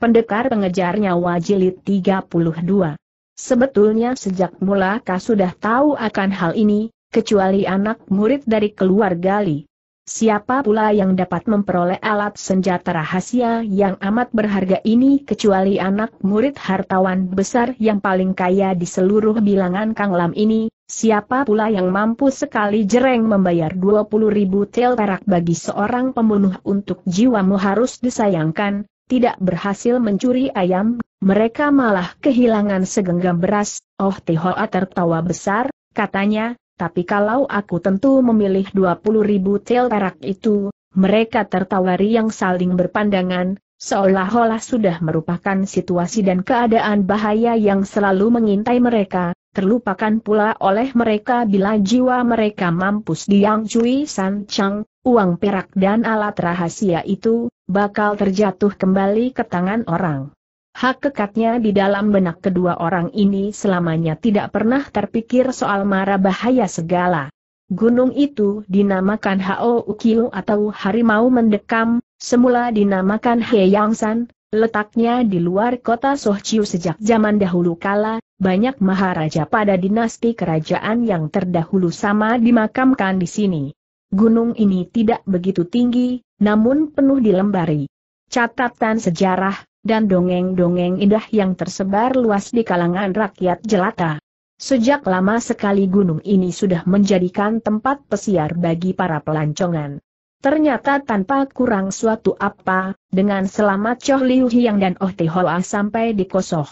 Pendekar pengejar nyawa jilid 32. Sebetulnya sejak mula kau sudah tahu akan hal ini, kecuali anak murid dari keluarga Li. Siapa pula yang dapat memperoleh alat senjata rahasia yang amat berharga ini kecuali anak murid hartawan besar yang paling kaya di seluruh bilangan Kang Lam ini, siapa pula yang mampu sekali jereng membayar 20 ribu tel perak bagi seorang pembunuh untuk jiwamu harus disayangkan, tidak berhasil mencuri ayam, mereka malah kehilangan segenggam beras. Oh Tihoa tertawa besar, katanya, tapi kalau aku tentu memilih 20 ribu tel perak itu, mereka tertawa yang saling berpandangan, seolah-olah sudah merupakan situasi dan keadaan bahaya yang selalu mengintai mereka, terlupakan pula oleh mereka bila jiwa mereka mampus di Yang San Chang, uang perak dan alat rahasia itu, bakal terjatuh kembali ke tangan orang. Hak kekatnya di dalam benak kedua orang ini selamanya tidak pernah terpikir soal mara bahaya segala. Gunung itu dinamakan Hao Ukiu atau Harimau Mendekam, semula dinamakan Heyangsan, letaknya di luar kota Sohciu sejak zaman dahulu kala, banyak maharaja pada dinasti kerajaan yang terdahulu sama dimakamkan di sini. Gunung ini tidak begitu tinggi, namun penuh dilembari. Catatan sejarah, dan dongeng-dongeng indah yang tersebar luas di kalangan rakyat jelata. Sejak lama sekali gunung ini sudah menjadikan tempat pesiar bagi para pelancongan. Ternyata tanpa kurang suatu apa, dengan selamat Choh Liu Hiang dan Oh Hoa sampai di Kosoh.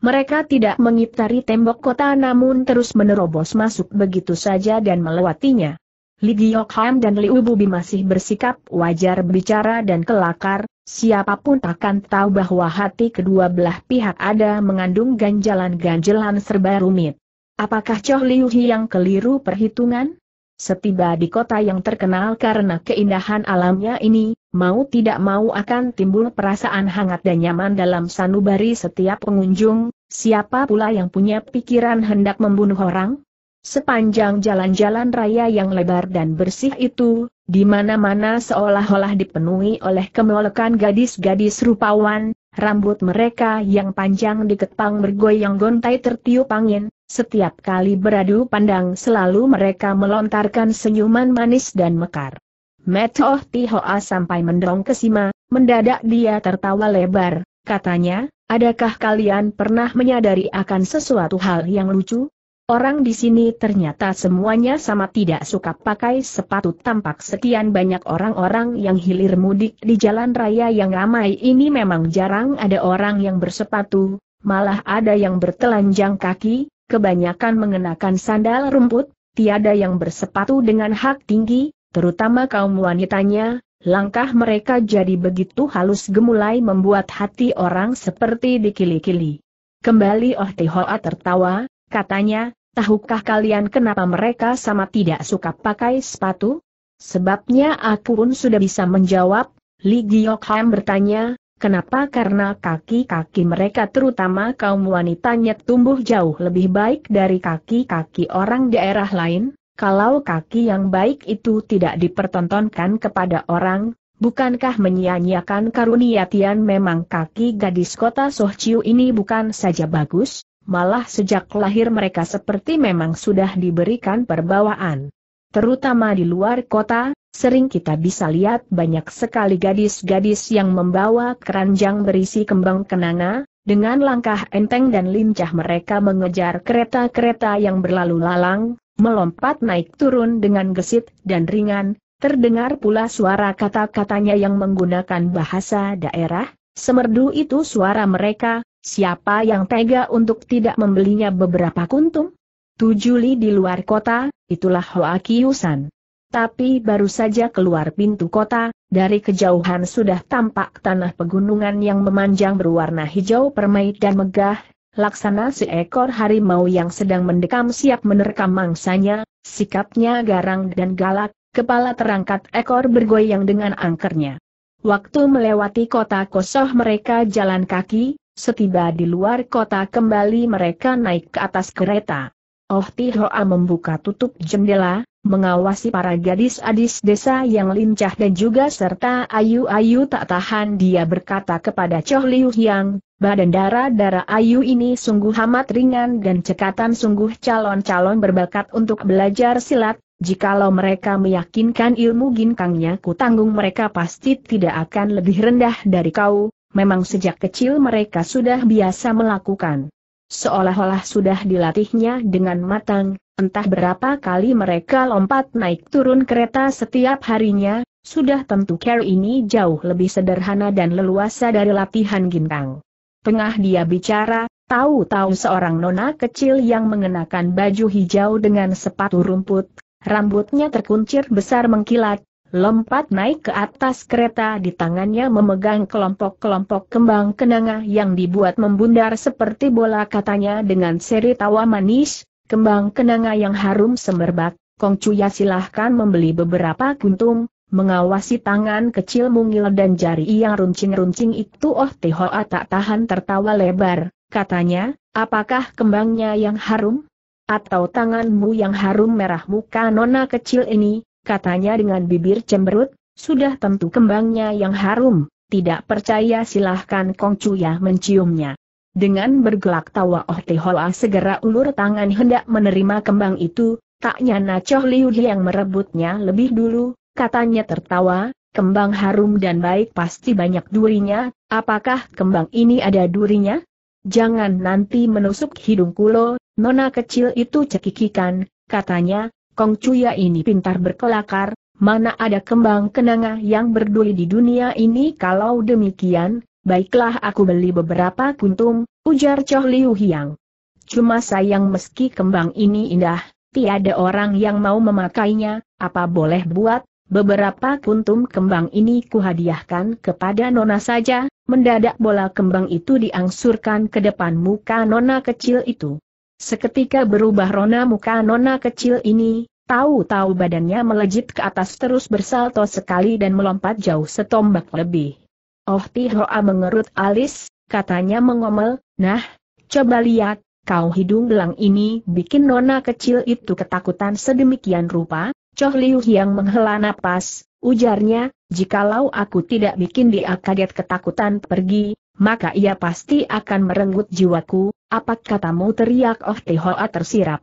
Mereka tidak mengitari tembok kota namun terus menerobos masuk begitu saja dan melewatinya. Li dan Li Ububi masih bersikap wajar bicara dan kelakar, siapapun takkan tahu bahwa hati kedua belah pihak ada mengandung ganjalan-ganjalan serba rumit. Apakah Choh Liu Hi yang keliru perhitungan? Setiba di kota yang terkenal karena keindahan alamnya ini, mau tidak mau akan timbul perasaan hangat dan nyaman dalam sanubari setiap pengunjung, siapa pula yang punya pikiran hendak membunuh orang? Sepanjang jalan-jalan raya yang lebar dan bersih itu, di mana-mana seolah-olah dipenuhi oleh kemolekan gadis-gadis rupawan, rambut mereka yang panjang di ketang bergoyang gontai tertiup angin, setiap kali beradu pandang selalu mereka melontarkan senyuman manis dan mekar. Metoh Tihoa sampai mendong ke Sima, mendadak dia tertawa lebar, katanya, adakah kalian pernah menyadari akan sesuatu hal yang lucu? Orang di sini ternyata semuanya sama tidak suka pakai sepatu tampak sekian banyak orang-orang yang hilir mudik di jalan raya yang ramai ini memang jarang ada orang yang bersepatu, malah ada yang bertelanjang kaki, kebanyakan mengenakan sandal rumput, tiada yang bersepatu dengan hak tinggi, terutama kaum wanitanya, langkah mereka jadi begitu halus gemulai membuat hati orang seperti dikili-kili. Kembali Oh Tihoa tertawa, katanya, Tahukah kalian kenapa mereka sama tidak suka pakai sepatu? Sebabnya aku pun sudah bisa menjawab, Li Giokham bertanya, kenapa karena kaki-kaki mereka terutama kaum wanitanya tumbuh jauh lebih baik dari kaki-kaki orang daerah lain, kalau kaki yang baik itu tidak dipertontonkan kepada orang, bukankah menyia-nyiakan karunia Tian memang kaki gadis kota Sohciu ini bukan saja bagus, malah sejak lahir mereka seperti memang sudah diberikan perbawaan. Terutama di luar kota, sering kita bisa lihat banyak sekali gadis-gadis yang membawa keranjang berisi kembang kenanga, dengan langkah enteng dan lincah mereka mengejar kereta-kereta yang berlalu lalang, melompat naik turun dengan gesit dan ringan, terdengar pula suara kata-katanya yang menggunakan bahasa daerah, semerdu itu suara mereka, Siapa yang tega untuk tidak membelinya beberapa kuntum? Tujuh li di luar kota, itulah Hoa Kiyusan. Tapi baru saja keluar pintu kota, dari kejauhan sudah tampak tanah pegunungan yang memanjang berwarna hijau permai dan megah, laksana seekor harimau yang sedang mendekam siap menerkam mangsanya, sikapnya garang dan galak, kepala terangkat ekor bergoyang dengan angkernya. Waktu melewati kota kosoh mereka jalan kaki, Setiba di luar kota kembali mereka naik ke atas kereta. Oh Tihoa membuka tutup jendela, mengawasi para gadis adis desa yang lincah dan juga serta ayu-ayu tak tahan dia berkata kepada Choh Liu Hyang, badan darah-darah ayu ini sungguh amat ringan dan cekatan sungguh calon-calon berbakat untuk belajar silat, Jikalau mereka meyakinkan ilmu ginkangnya ku tanggung mereka pasti tidak akan lebih rendah dari kau, memang sejak kecil mereka sudah biasa melakukan. Seolah-olah sudah dilatihnya dengan matang, entah berapa kali mereka lompat naik turun kereta setiap harinya, sudah tentu care ini jauh lebih sederhana dan leluasa dari latihan gintang. Tengah dia bicara, tahu-tahu seorang nona kecil yang mengenakan baju hijau dengan sepatu rumput, rambutnya terkuncir besar mengkilat, Lompat naik ke atas kereta di tangannya memegang kelompok-kelompok kembang kenanga yang dibuat membundar seperti bola katanya dengan seri tawa manis, kembang kenanga yang harum semerbak, Kong Cuya silahkan membeli beberapa kuntum, mengawasi tangan kecil mungil dan jari yang runcing-runcing itu Oh Tehoa tak tahan tertawa lebar, katanya, apakah kembangnya yang harum? Atau tanganmu yang harum merah muka nona kecil ini, katanya dengan bibir cemberut, sudah tentu kembangnya yang harum, tidak percaya silahkan Kong Cuya menciumnya. Dengan bergelak tawa Oh Tehoa segera ulur tangan hendak menerima kembang itu, tak nyana Choh Liu yang merebutnya lebih dulu, katanya tertawa, kembang harum dan baik pasti banyak durinya, apakah kembang ini ada durinya? Jangan nanti menusuk hidung kulo, nona kecil itu cekikikan, katanya, Kong Cuya ini pintar berkelakar, mana ada kembang kenanga yang berduri di dunia ini kalau demikian, baiklah aku beli beberapa kuntum, ujar Choh Liu Hiang. Cuma sayang meski kembang ini indah, tiada orang yang mau memakainya, apa boleh buat, beberapa kuntum kembang ini kuhadiahkan kepada Nona saja, mendadak bola kembang itu diangsurkan ke depan muka Nona kecil itu. Seketika berubah rona muka nona kecil ini, tahu-tahu badannya melejit ke atas terus bersalto sekali dan melompat jauh setombak lebih. Oh Tihoa mengerut alis, katanya mengomel, nah, coba lihat, kau hidung belang ini bikin nona kecil itu ketakutan sedemikian rupa, Choh Liu yang menghela napas, ujarnya, jikalau aku tidak bikin dia kaget ketakutan pergi, maka ia pasti akan merenggut jiwaku, apa katamu teriak Oh Tihoa tersirap.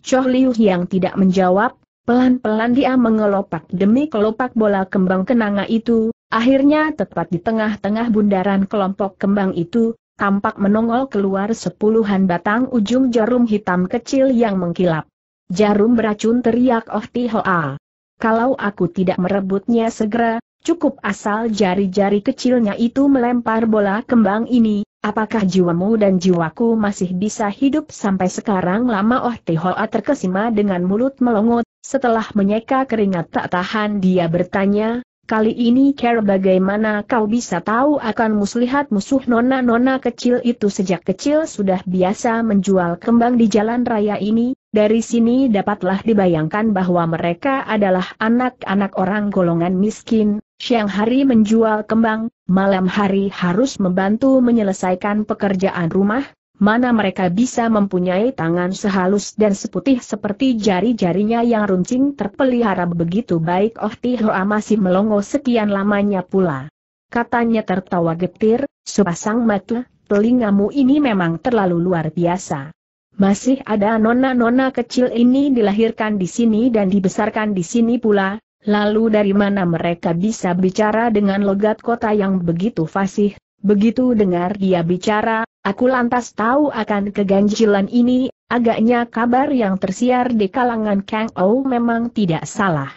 Choh Liu yang tidak menjawab, pelan-pelan dia mengelopak demi kelopak bola kembang kenanga itu, akhirnya tepat di tengah-tengah bundaran kelompok kembang itu, tampak menongol keluar sepuluhan batang ujung jarum hitam kecil yang mengkilap. Jarum beracun teriak Oh Tihoa. Kalau aku tidak merebutnya segera, Cukup asal jari-jari kecilnya itu melempar bola kembang ini, apakah jiwamu dan jiwaku masih bisa hidup sampai sekarang lama Oh Hoa terkesima dengan mulut melongot, setelah menyeka keringat tak tahan dia bertanya, Kali ini Care bagaimana kau bisa tahu akan muslihat musuh nona-nona kecil itu sejak kecil sudah biasa menjual kembang di jalan raya ini, dari sini dapatlah dibayangkan bahwa mereka adalah anak-anak orang golongan miskin, Siang hari menjual kembang, malam hari harus membantu menyelesaikan pekerjaan rumah, mana mereka bisa mempunyai tangan sehalus dan seputih seperti jari-jarinya yang runcing terpelihara begitu baik Oh Tihoa masih melongo sekian lamanya pula. Katanya tertawa getir, sepasang mata, telingamu ini memang terlalu luar biasa. Masih ada nona-nona kecil ini dilahirkan di sini dan dibesarkan di sini pula, Lalu dari mana mereka bisa bicara dengan logat kota yang begitu fasih? Begitu dengar dia bicara, aku lantas tahu akan keganjilan ini, agaknya kabar yang tersiar di kalangan Kang Ou memang tidak salah.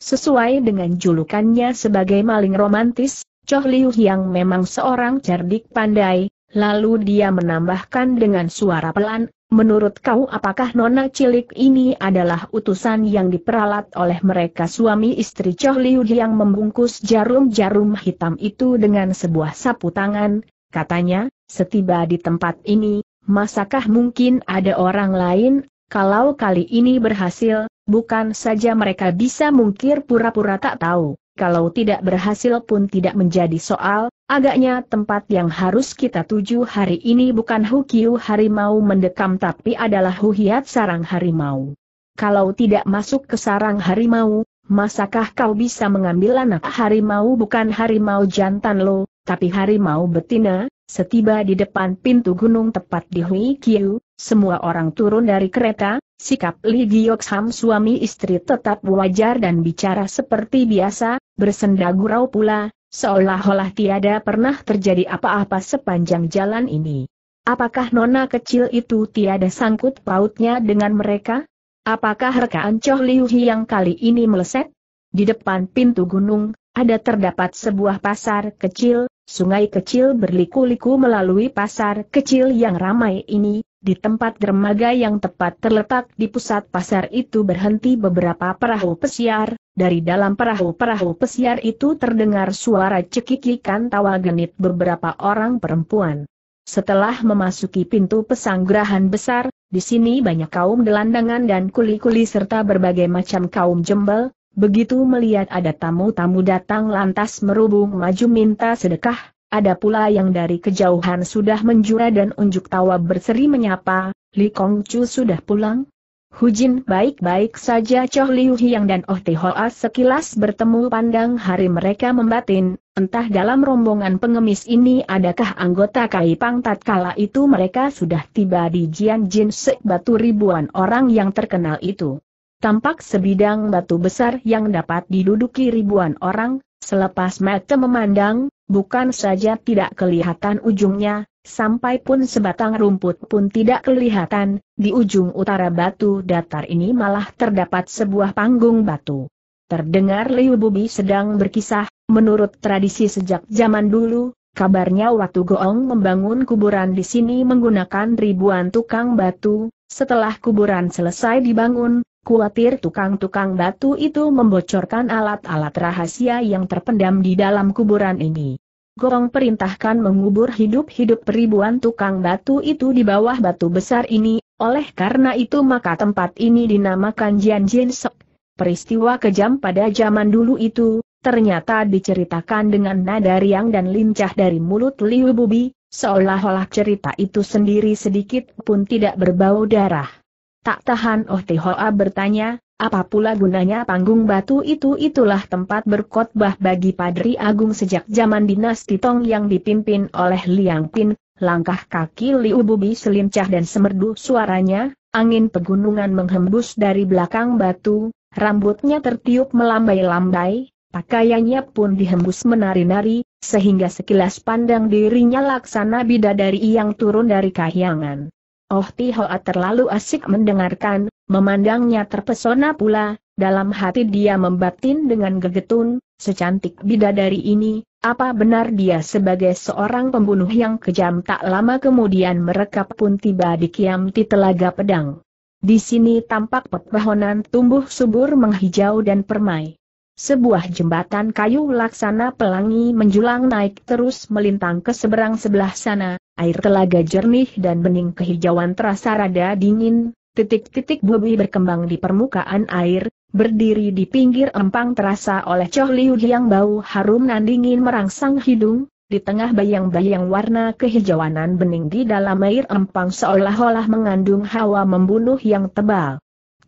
Sesuai dengan julukannya sebagai maling romantis, Choh Liu yang memang seorang cerdik pandai, lalu dia menambahkan dengan suara pelan, Menurut kau apakah nona cilik ini adalah utusan yang diperalat oleh mereka suami istri Choh Liu yang membungkus jarum-jarum hitam itu dengan sebuah sapu tangan, katanya, setiba di tempat ini, masakah mungkin ada orang lain, kalau kali ini berhasil, bukan saja mereka bisa mungkir pura-pura tak tahu, kalau tidak berhasil pun tidak menjadi soal, agaknya tempat yang harus kita tuju hari ini bukan Hukiu harimau mendekam tapi adalah Huhiat sarang harimau. Kalau tidak masuk ke sarang harimau, masakah kau bisa mengambil anak harimau bukan harimau jantan lo, tapi harimau betina? Setiba di depan pintu gunung tepat di Hui Kiu, semua orang turun dari kereta, sikap Li Giyok Ham suami istri tetap wajar dan bicara seperti biasa, Bersenda gurau pula, seolah-olah tiada pernah terjadi apa-apa sepanjang jalan ini. Apakah nona kecil itu tiada sangkut pautnya dengan mereka? Apakah rekaan Choh Liu yang kali ini meleset? Di depan pintu gunung, ada terdapat sebuah pasar kecil, sungai kecil berliku-liku melalui pasar kecil yang ramai ini, di tempat dermaga yang tepat terletak di pusat pasar itu berhenti beberapa perahu pesiar, dari dalam perahu-perahu pesiar itu terdengar suara cekikikan tawa genit beberapa orang perempuan. Setelah memasuki pintu pesanggrahan besar, di sini banyak kaum delandangan dan kuli-kuli serta berbagai macam kaum jembel, begitu melihat ada tamu-tamu datang lantas merubung maju minta sedekah, ada pula yang dari kejauhan sudah menjura dan unjuk tawa berseri menyapa, Li Kong Chu sudah pulang? Hujin baik-baik saja Choh Liu Hiang dan Oh Te Hoa sekilas bertemu pandang hari mereka membatin, entah dalam rombongan pengemis ini adakah anggota Kai Pang? tatkala itu mereka sudah tiba di Jianjin Sek Batu ribuan orang yang terkenal itu. Tampak sebidang batu besar yang dapat diduduki ribuan orang, Selepas mata memandang, bukan saja tidak kelihatan ujungnya, sampai pun sebatang rumput pun tidak kelihatan, di ujung utara batu datar ini malah terdapat sebuah panggung batu. Terdengar Liu Bubi sedang berkisah, menurut tradisi sejak zaman dulu, kabarnya Watu Goong membangun kuburan di sini menggunakan ribuan tukang batu, setelah kuburan selesai dibangun, Kuatir tukang-tukang batu itu membocorkan alat-alat rahasia yang terpendam di dalam kuburan ini. Gorong perintahkan mengubur hidup-hidup ribuan tukang batu itu di bawah batu besar ini, oleh karena itu maka tempat ini dinamakan Jin Sok. Peristiwa kejam pada zaman dulu itu, ternyata diceritakan dengan nada riang dan lincah dari mulut Liu Bubi, seolah-olah cerita itu sendiri sedikit pun tidak berbau darah. Tak tahan Oh Te Hoa bertanya, apa pula gunanya panggung batu itu itulah tempat berkhotbah bagi Padri Agung sejak zaman dinasti Tong yang dipimpin oleh Liang Pin, langkah kaki Liu Bubi selincah dan semerdu suaranya, angin pegunungan menghembus dari belakang batu, rambutnya tertiup melambai-lambai, pakaiannya pun dihembus menari-nari, sehingga sekilas pandang dirinya laksana bidadari yang turun dari kahyangan. Oh Tihoa ah, terlalu asik mendengarkan, memandangnya terpesona pula, dalam hati dia membatin dengan gegetun, secantik bidadari ini, apa benar dia sebagai seorang pembunuh yang kejam tak lama kemudian mereka pun tiba di Kiam di Telaga Pedang. Di sini tampak pepohonan tumbuh subur menghijau dan permai. Sebuah jembatan kayu laksana pelangi menjulang naik terus melintang ke seberang sebelah sana, air telaga jernih dan bening kehijauan terasa rada dingin, titik-titik buih berkembang di permukaan air, berdiri di pinggir empang terasa oleh Choh Liu yang bau harum nan dingin merangsang hidung, di tengah bayang-bayang warna kehijauanan bening di dalam air empang seolah-olah mengandung hawa membunuh yang tebal.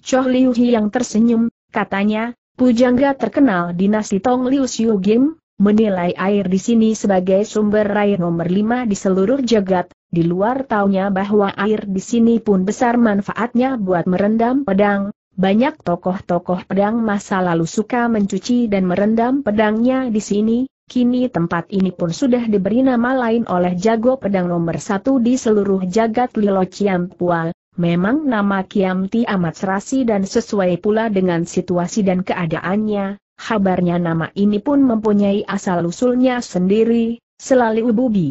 Choh Liu yang tersenyum, katanya, pujangga terkenal dinasti Tong Liu Xiu Gim, menilai air di sini sebagai sumber air nomor lima di seluruh jagat, di luar taunya bahwa air di sini pun besar manfaatnya buat merendam pedang, banyak tokoh-tokoh pedang masa lalu suka mencuci dan merendam pedangnya di sini, kini tempat ini pun sudah diberi nama lain oleh jago pedang nomor satu di seluruh jagat Lilo Pual. Memang nama Kiamti amat serasi dan sesuai pula dengan situasi dan keadaannya, Kabarnya nama ini pun mempunyai asal-usulnya sendiri, selalu Ububi.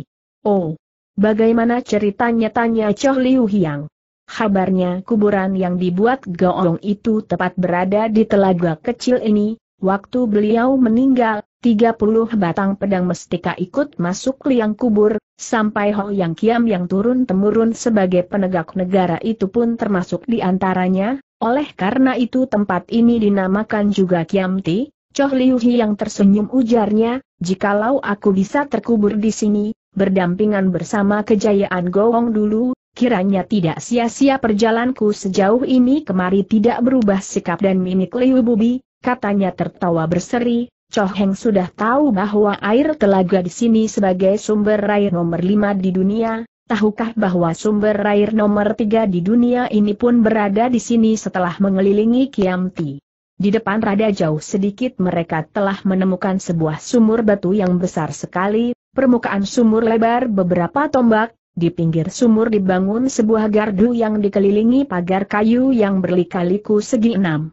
Oh, bagaimana ceritanya tanya Choh Liu Hiang. Kabarnya kuburan yang dibuat Goong itu tepat berada di telaga kecil ini, waktu beliau meninggal, 30 batang pedang mestika ikut masuk liang kubur, sampai Ho Yang Kiam yang turun-temurun sebagai penegak negara itu pun termasuk di antaranya, oleh karena itu tempat ini dinamakan juga Kiamti, Choh Liu Hi yang tersenyum ujarnya, jikalau aku bisa terkubur di sini, berdampingan bersama kejayaan Goong dulu, kiranya tidak sia-sia perjalanku sejauh ini kemari tidak berubah sikap dan mimik Liu Bubi, katanya tertawa berseri, Choh Heng sudah tahu bahwa air telaga di sini sebagai sumber air nomor lima di dunia, tahukah bahwa sumber air nomor tiga di dunia ini pun berada di sini setelah mengelilingi Kiamti. Di depan rada jauh sedikit mereka telah menemukan sebuah sumur batu yang besar sekali, permukaan sumur lebar beberapa tombak, di pinggir sumur dibangun sebuah gardu yang dikelilingi pagar kayu yang berlikaliku segi enam.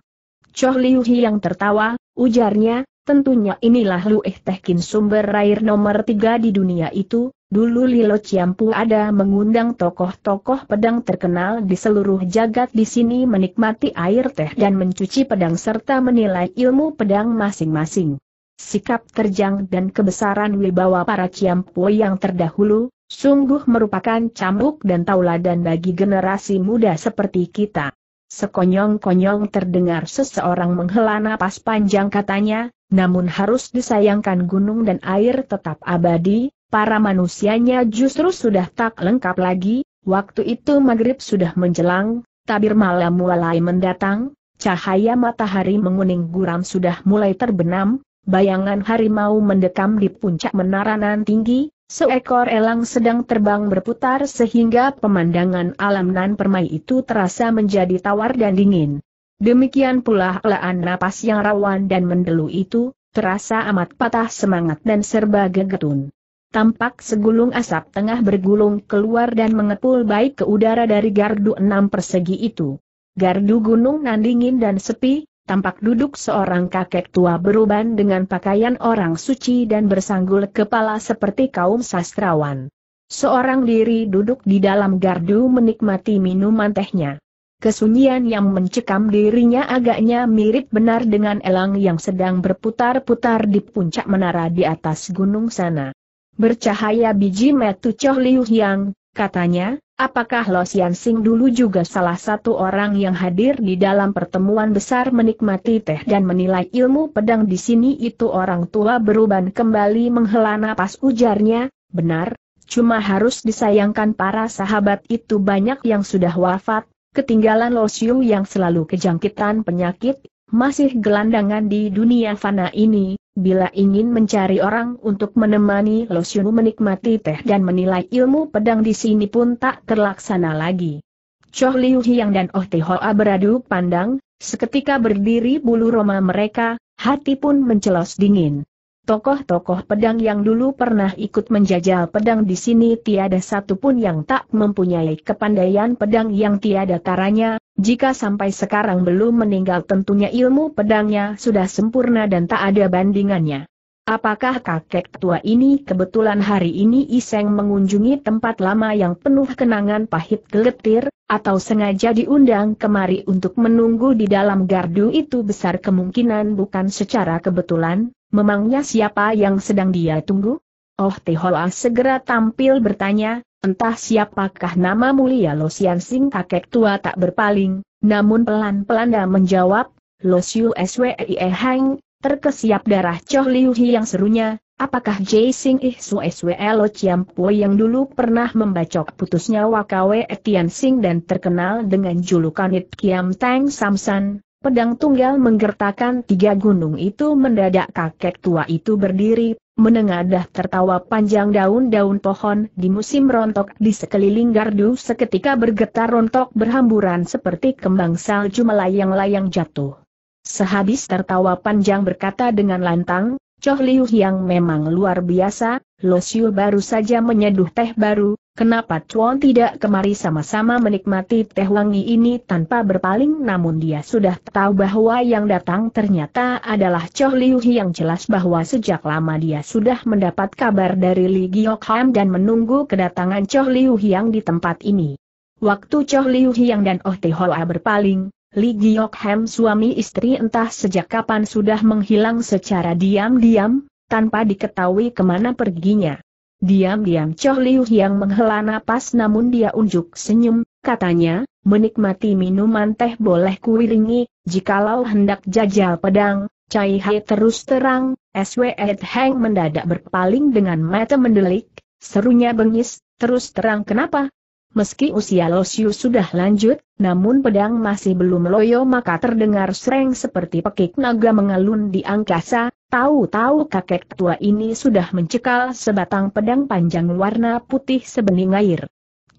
Choh Liu yang tertawa, ujarnya, Tentunya inilah Lueh Tehkin sumber air nomor tiga di dunia itu, dulu Lilo Ciampu ada mengundang tokoh-tokoh pedang terkenal di seluruh jagat di sini menikmati air teh dan mencuci pedang serta menilai ilmu pedang masing-masing. Sikap terjang dan kebesaran wibawa para Ciampu yang terdahulu, sungguh merupakan cambuk dan tauladan bagi generasi muda seperti kita. Sekonyong-konyong terdengar seseorang menghela napas panjang katanya, namun harus disayangkan gunung dan air tetap abadi, para manusianya justru sudah tak lengkap lagi, waktu itu maghrib sudah menjelang, tabir malam mulai mendatang, cahaya matahari menguning guram sudah mulai terbenam, bayangan harimau mendekam di puncak menara menaranan tinggi, Seekor elang sedang terbang berputar sehingga pemandangan alam nan permai itu terasa menjadi tawar dan dingin. Demikian pula helaan napas yang rawan dan mendelu itu, terasa amat patah semangat dan serba gegetun. Tampak segulung asap tengah bergulung keluar dan mengepul baik ke udara dari gardu enam persegi itu. Gardu gunung nan dingin dan sepi, tampak duduk seorang kakek tua beruban dengan pakaian orang suci dan bersanggul kepala seperti kaum sastrawan. Seorang diri duduk di dalam gardu menikmati minuman tehnya. Kesunyian yang mencekam dirinya agaknya mirip benar dengan elang yang sedang berputar-putar di puncak menara di atas gunung sana. Bercahaya biji metu Choh Liu Yang, katanya, apakah Lo Sian Sing dulu juga salah satu orang yang hadir di dalam pertemuan besar menikmati teh dan menilai ilmu pedang di sini itu orang tua beruban kembali menghela napas ujarnya, benar, cuma harus disayangkan para sahabat itu banyak yang sudah wafat, ketinggalan Lo yang selalu kejangkitan penyakit, masih gelandangan di dunia fana ini, bila ingin mencari orang untuk menemani Lo menikmati teh dan menilai ilmu pedang di sini pun tak terlaksana lagi. Choh Liu Hiang dan Oh Te Hoa beradu pandang, seketika berdiri bulu roma mereka, hati pun mencelos dingin. Tokoh-tokoh pedang yang dulu pernah ikut menjajal pedang di sini tiada satupun yang tak mempunyai kepandaian pedang yang tiada taranya, jika sampai sekarang belum meninggal tentunya ilmu pedangnya sudah sempurna dan tak ada bandingannya. Apakah kakek tua ini kebetulan hari ini iseng mengunjungi tempat lama yang penuh kenangan pahit geletir, atau sengaja diundang kemari untuk menunggu di dalam gardu itu besar kemungkinan bukan secara kebetulan, memangnya siapa yang sedang dia tunggu? Oh Tehola segera tampil bertanya, entah siapakah nama mulia Lo Sian Sing kakek tua tak berpaling, namun pelan-pelan dia menjawab, Lo Siu Swee Hang, Terkesiap darah Choh Liu Hi yang serunya, apakah Jai Sing Ih su Sue Lo Chiam Pui yang dulu pernah membacok putusnya wakwe Etian Sing dan terkenal dengan julukan It Kiam Tang Samsan, pedang tunggal menggertakkan tiga gunung itu mendadak kakek tua itu berdiri, menengadah tertawa panjang daun-daun pohon di musim rontok di sekeliling gardu seketika bergetar rontok berhamburan seperti kembang salju melayang-layang jatuh. Sehabis tertawa panjang berkata dengan lantang, Choh Liu yang memang luar biasa, Lo Xiu baru saja menyeduh teh baru, kenapa Chuan tidak kemari sama-sama menikmati teh wangi ini tanpa berpaling namun dia sudah tahu bahwa yang datang ternyata adalah Choh Liu yang jelas bahwa sejak lama dia sudah mendapat kabar dari Li Gyokham dan menunggu kedatangan Choh Liu yang di tempat ini. Waktu Choh Liu yang dan Oh Hoa berpaling, Li Giok Hem suami istri entah sejak kapan sudah menghilang secara diam-diam, tanpa diketahui kemana perginya. Diam-diam Choh Liu yang menghela napas namun dia unjuk senyum, katanya, menikmati minuman teh boleh kuiringi, jikalau hendak jajal pedang, Cai Hai terus terang, SW Ed Heng mendadak berpaling dengan mata mendelik, serunya bengis, terus terang kenapa? Meski usia Losiu sudah lanjut, namun pedang masih belum loyo maka terdengar sereng seperti pekik naga mengalun di angkasa, tahu-tahu kakek tua ini sudah mencekal sebatang pedang panjang warna putih sebening air.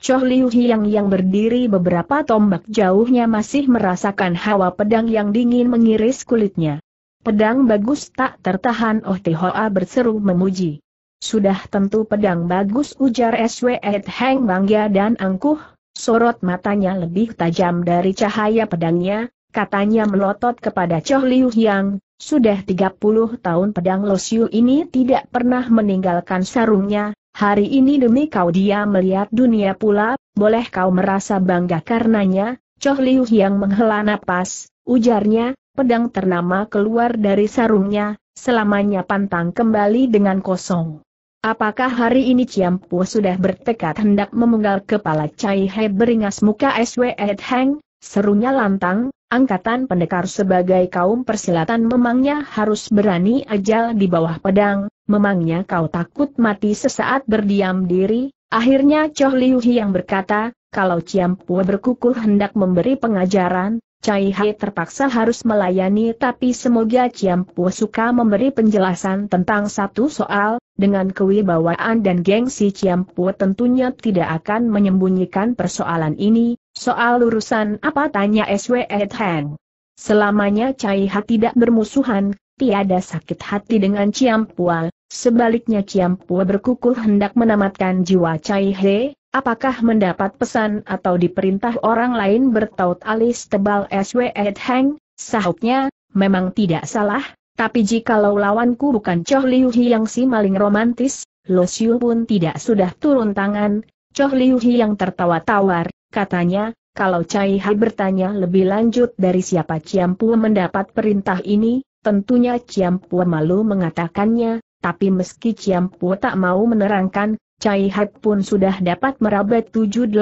Choh Liu Hiang yang berdiri beberapa tombak jauhnya masih merasakan hawa pedang yang dingin mengiris kulitnya. Pedang bagus tak tertahan Oh Tihoa berseru memuji. Sudah tentu pedang bagus ujar S.W.E. Heng bangga dan angkuh, sorot matanya lebih tajam dari cahaya pedangnya, katanya melotot kepada Choh Liu Hyang, sudah 30 tahun pedang Lo ini tidak pernah meninggalkan sarungnya, hari ini demi kau dia melihat dunia pula, boleh kau merasa bangga karenanya, Choh Liu Hyang menghela napas, ujarnya, pedang ternama keluar dari sarungnya, selamanya pantang kembali dengan kosong. Apakah hari ini Ciampu sudah bertekad hendak memenggal kepala Cai He beringas muka SW Ed Heng? Serunya lantang, angkatan pendekar sebagai kaum persilatan memangnya harus berani ajal di bawah pedang, memangnya kau takut mati sesaat berdiam diri? Akhirnya Choh Liu yang berkata, kalau Ciampu berkukuh hendak memberi pengajaran, Cai Hai terpaksa harus melayani tapi semoga Ciampu suka memberi penjelasan tentang satu soal, dengan kewibawaan dan gengsi Ciampu tentunya tidak akan menyembunyikan persoalan ini, soal urusan apa tanya SW Ed Heng. Selamanya Cai Ha tidak bermusuhan, tiada sakit hati dengan Ciampua, sebaliknya Ciampua berkukuh hendak menamatkan jiwa Cai He, apakah mendapat pesan atau diperintah orang lain bertaut alis tebal SW Ed Heng, sahutnya, memang tidak salah, tapi jikalau lawanku bukan Choh Liu Hi yang si maling romantis, Lo Xiu pun tidak sudah turun tangan, Choh Liu Hi yang tertawa tawar, katanya, kalau Cai Hai bertanya lebih lanjut dari siapa Ciampu mendapat perintah ini, tentunya Ciampu malu mengatakannya, tapi meski Ciampu tak mau menerangkan, Cai Hai pun sudah dapat meraba 780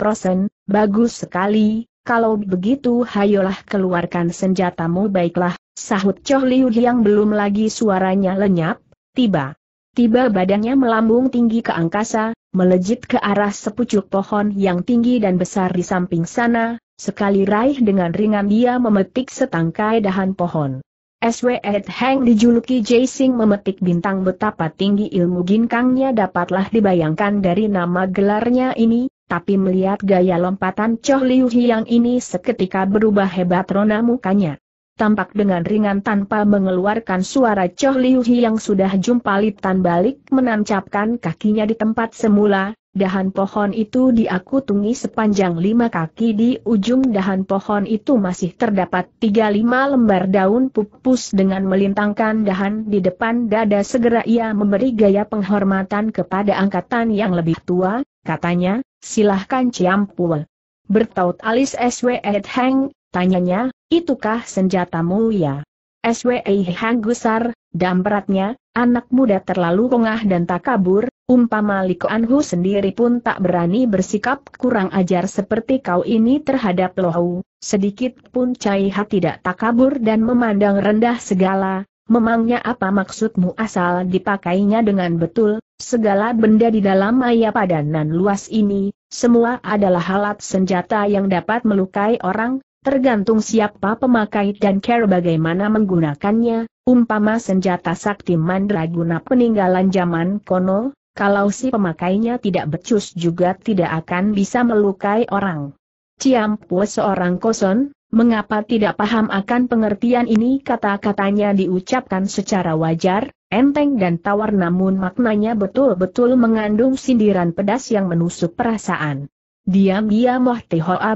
persen, bagus sekali, kalau begitu hayolah keluarkan senjatamu baiklah, Sahut Choh Liu yang belum lagi suaranya lenyap, tiba. Tiba badannya melambung tinggi ke angkasa, melejit ke arah sepucuk pohon yang tinggi dan besar di samping sana, sekali raih dengan ringan dia memetik setangkai dahan pohon. SW Ed Heng dijuluki Sing memetik bintang betapa tinggi ilmu ginkangnya dapatlah dibayangkan dari nama gelarnya ini, tapi melihat gaya lompatan Choh Liu Hiang ini seketika berubah hebat rona mukanya tampak dengan ringan tanpa mengeluarkan suara Choh Liu Hi yang sudah jumpalitan balik menancapkan kakinya di tempat semula, dahan pohon itu diakutungi sepanjang lima kaki di ujung dahan pohon itu masih terdapat tiga lima lembar daun pupus dengan melintangkan dahan di depan dada segera ia memberi gaya penghormatan kepada angkatan yang lebih tua, katanya, silahkan Ciampul. Bertaut alis SW Ed Heng, tanyanya, Itukah senjatamu ya? SWI gusar, dampratnya, anak muda terlalu pengah dan tak kabur, umpama Liko Anhu sendiri pun tak berani bersikap kurang ajar seperti kau ini terhadap Lohu, sedikit pun Cai Ha tidak tak kabur dan memandang rendah segala, memangnya apa maksudmu asal dipakainya dengan betul, segala benda di dalam maya padanan luas ini, semua adalah alat senjata yang dapat melukai orang, Tergantung siapa pemakai dan care bagaimana menggunakannya, umpama senjata sakti mandraguna peninggalan zaman kono, kalau si pemakainya tidak becus juga tidak akan bisa melukai orang. Ciampu seorang koson, mengapa tidak paham akan pengertian ini kata-katanya diucapkan secara wajar, enteng dan tawar namun maknanya betul-betul mengandung sindiran pedas yang menusuk perasaan. Diam-diam Wah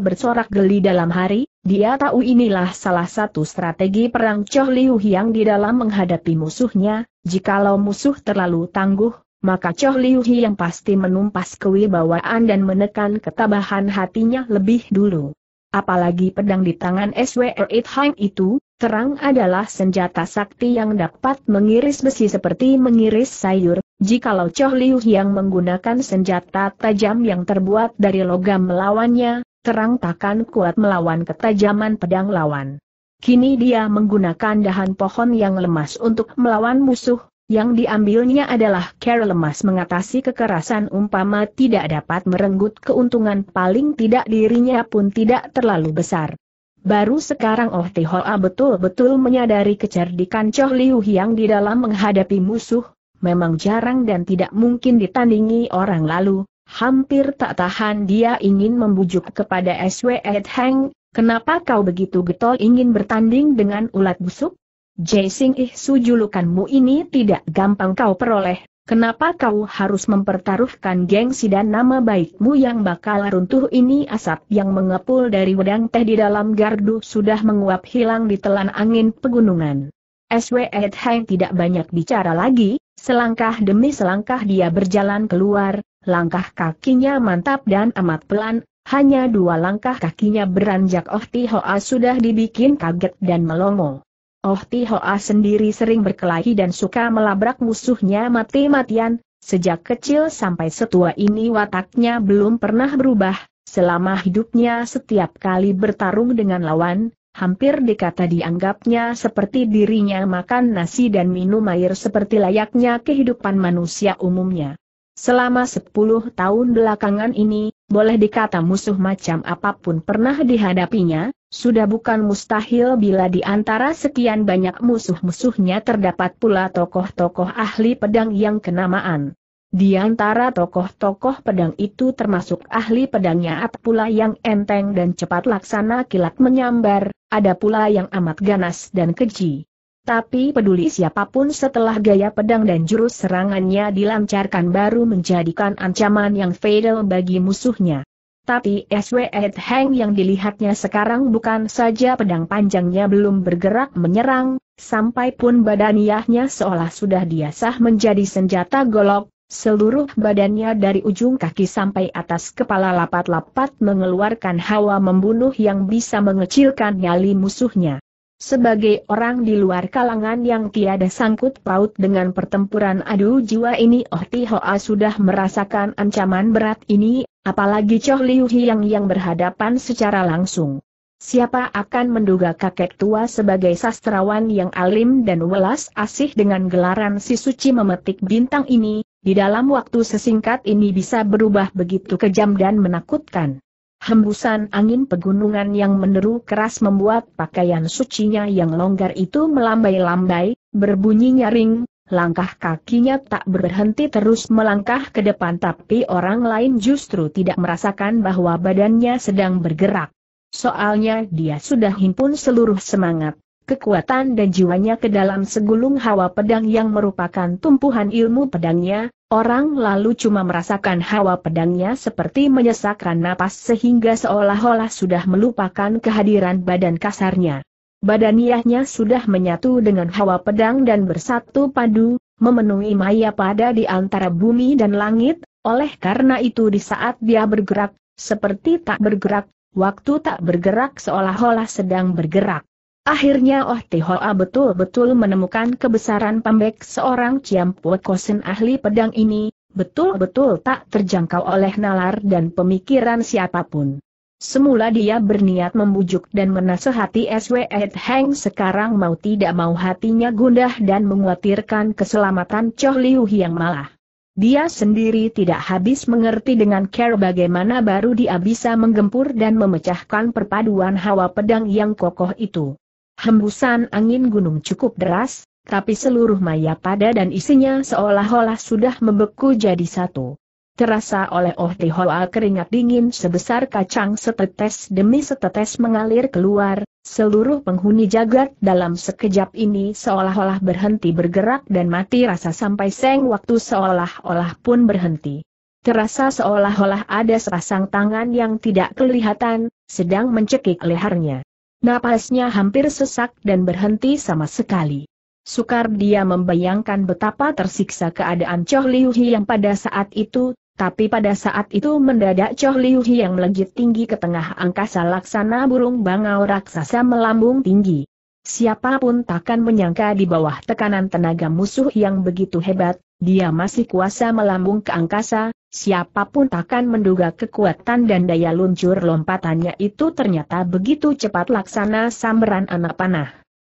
bersorak geli dalam hari, dia tahu inilah salah satu strategi perang Choh Liu Hiang di dalam menghadapi musuhnya, jikalau musuh terlalu tangguh, maka Choh Liu Hiang pasti menumpas kewibawaan dan menekan ketabahan hatinya lebih dulu. Apalagi pedang di tangan SWR It Hang itu, terang adalah senjata sakti yang dapat mengiris besi seperti mengiris sayur, jikalau Choh Liu Hiang menggunakan senjata tajam yang terbuat dari logam melawannya, serang takkan kuat melawan ketajaman pedang lawan. Kini dia menggunakan dahan pohon yang lemas untuk melawan musuh, yang diambilnya adalah care lemas mengatasi kekerasan umpama tidak dapat merenggut keuntungan paling tidak dirinya pun tidak terlalu besar. Baru sekarang Oh Tihoa betul-betul menyadari kecerdikan Choh Liu yang di dalam menghadapi musuh, memang jarang dan tidak mungkin ditandingi orang lalu, Hampir tak tahan dia ingin membujuk kepada SW Ed Heng, kenapa kau begitu getol ingin bertanding dengan ulat busuk? Jaising Ih Su julukanmu ini tidak gampang kau peroleh, Kenapa kau harus mempertaruhkan gengsi dan nama baikmu yang bakal runtuh ini asap yang mengepul dari wedang teh di dalam gardu sudah menguap hilang di telan angin pegunungan. SW Ed Heng tidak banyak bicara lagi, selangkah demi selangkah dia berjalan keluar, langkah kakinya mantap dan amat pelan, hanya dua langkah kakinya beranjak Oh Tihoa sudah dibikin kaget dan melongo. Oh Tihoa sendiri sering berkelahi dan suka melabrak musuhnya mati-matian, sejak kecil sampai setua ini wataknya belum pernah berubah, selama hidupnya setiap kali bertarung dengan lawan, hampir dikata dianggapnya seperti dirinya makan nasi dan minum air seperti layaknya kehidupan manusia umumnya. Selama sepuluh tahun belakangan ini, boleh dikata musuh macam apapun pernah dihadapinya, sudah bukan mustahil bila di antara sekian banyak musuh-musuhnya terdapat pula tokoh-tokoh ahli pedang yang kenamaan. Di antara tokoh-tokoh pedang itu termasuk ahli pedangnya At pula yang enteng dan cepat laksana kilat menyambar, ada pula yang amat ganas dan keji. Tapi peduli siapapun setelah gaya pedang dan jurus serangannya dilancarkan baru menjadikan ancaman yang fatal bagi musuhnya. Tapi SW Heng yang dilihatnya sekarang bukan saja pedang panjangnya belum bergerak menyerang, sampai pun badaniahnya seolah sudah diasah menjadi senjata golok, seluruh badannya dari ujung kaki sampai atas kepala lapat-lapat mengeluarkan hawa membunuh yang bisa mengecilkan nyali musuhnya. Sebagai orang di luar kalangan yang tiada sangkut paut dengan pertempuran adu jiwa ini Oh Ti Hoa sudah merasakan ancaman berat ini, apalagi Choh Liu Hiang yang berhadapan secara langsung. Siapa akan menduga kakek tua sebagai sastrawan yang alim dan welas asih dengan gelaran si suci memetik bintang ini, di dalam waktu sesingkat ini bisa berubah begitu kejam dan menakutkan. Hembusan angin pegunungan yang meneru keras membuat pakaian sucinya yang longgar itu melambai-lambai, berbunyi nyaring, langkah kakinya tak berhenti terus melangkah ke depan tapi orang lain justru tidak merasakan bahwa badannya sedang bergerak. Soalnya dia sudah himpun seluruh semangat, kekuatan dan jiwanya ke dalam segulung hawa pedang yang merupakan tumpuhan ilmu pedangnya, Orang lalu cuma merasakan hawa pedangnya seperti menyesakkan napas sehingga seolah-olah sudah melupakan kehadiran badan kasarnya. Badaniahnya sudah menyatu dengan hawa pedang dan bersatu padu, memenuhi maya pada di antara bumi dan langit, oleh karena itu di saat dia bergerak, seperti tak bergerak, waktu tak bergerak seolah-olah sedang bergerak. Akhirnya Oh Tehoa betul-betul menemukan kebesaran pembek seorang Ciampue Kosen ahli pedang ini, betul-betul tak terjangkau oleh nalar dan pemikiran siapapun. Semula dia berniat membujuk dan menasehati SW Ed Heng sekarang mau tidak mau hatinya gundah dan menguatirkan keselamatan Choh Liu yang malah. Dia sendiri tidak habis mengerti dengan care bagaimana baru dia bisa menggempur dan memecahkan perpaduan hawa pedang yang kokoh itu. Hembusan angin gunung cukup deras, tapi seluruh maya pada dan isinya seolah-olah sudah membeku jadi satu. Terasa oleh Oh Hoa keringat dingin sebesar kacang setetes demi setetes mengalir keluar, seluruh penghuni jagat dalam sekejap ini seolah-olah berhenti bergerak dan mati rasa sampai seng waktu seolah-olah pun berhenti. Terasa seolah-olah ada serasang tangan yang tidak kelihatan, sedang mencekik lehernya. Napasnya hampir sesak dan berhenti sama sekali. Sukar dia membayangkan betapa tersiksa keadaan Choh Liu yang pada saat itu, tapi pada saat itu mendadak Choh Liu yang melejit tinggi ke tengah angkasa laksana burung bangau raksasa melambung tinggi. Siapapun takkan menyangka di bawah tekanan tenaga musuh yang begitu hebat, dia masih kuasa melambung ke angkasa, siapapun takkan menduga kekuatan dan daya luncur lompatannya itu ternyata begitu cepat laksana samberan anak panah.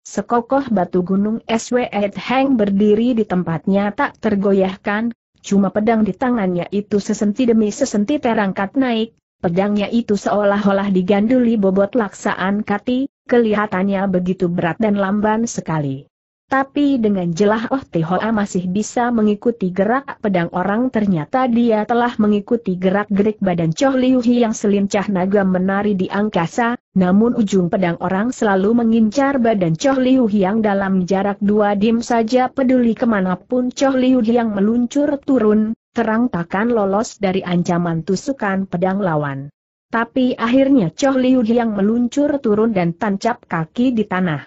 Sekokoh batu gunung SW Ed Heng berdiri di tempatnya tak tergoyahkan, cuma pedang di tangannya itu sesenti demi sesenti terangkat naik, pedangnya itu seolah-olah diganduli bobot laksaan kati, Kelihatannya begitu berat dan lamban sekali. Tapi dengan jelas Oh Tihoa masih bisa mengikuti gerak pedang orang ternyata dia telah mengikuti gerak-gerik badan Choh Liu Hi yang selincah naga menari di angkasa, namun ujung pedang orang selalu mengincar badan Choh Liu Hi yang dalam jarak dua dim saja peduli kemanapun Choh Liu Hi yang meluncur turun, terang takkan lolos dari ancaman tusukan pedang lawan. Tapi akhirnya Choh Liu yang meluncur turun dan tancap kaki di tanah.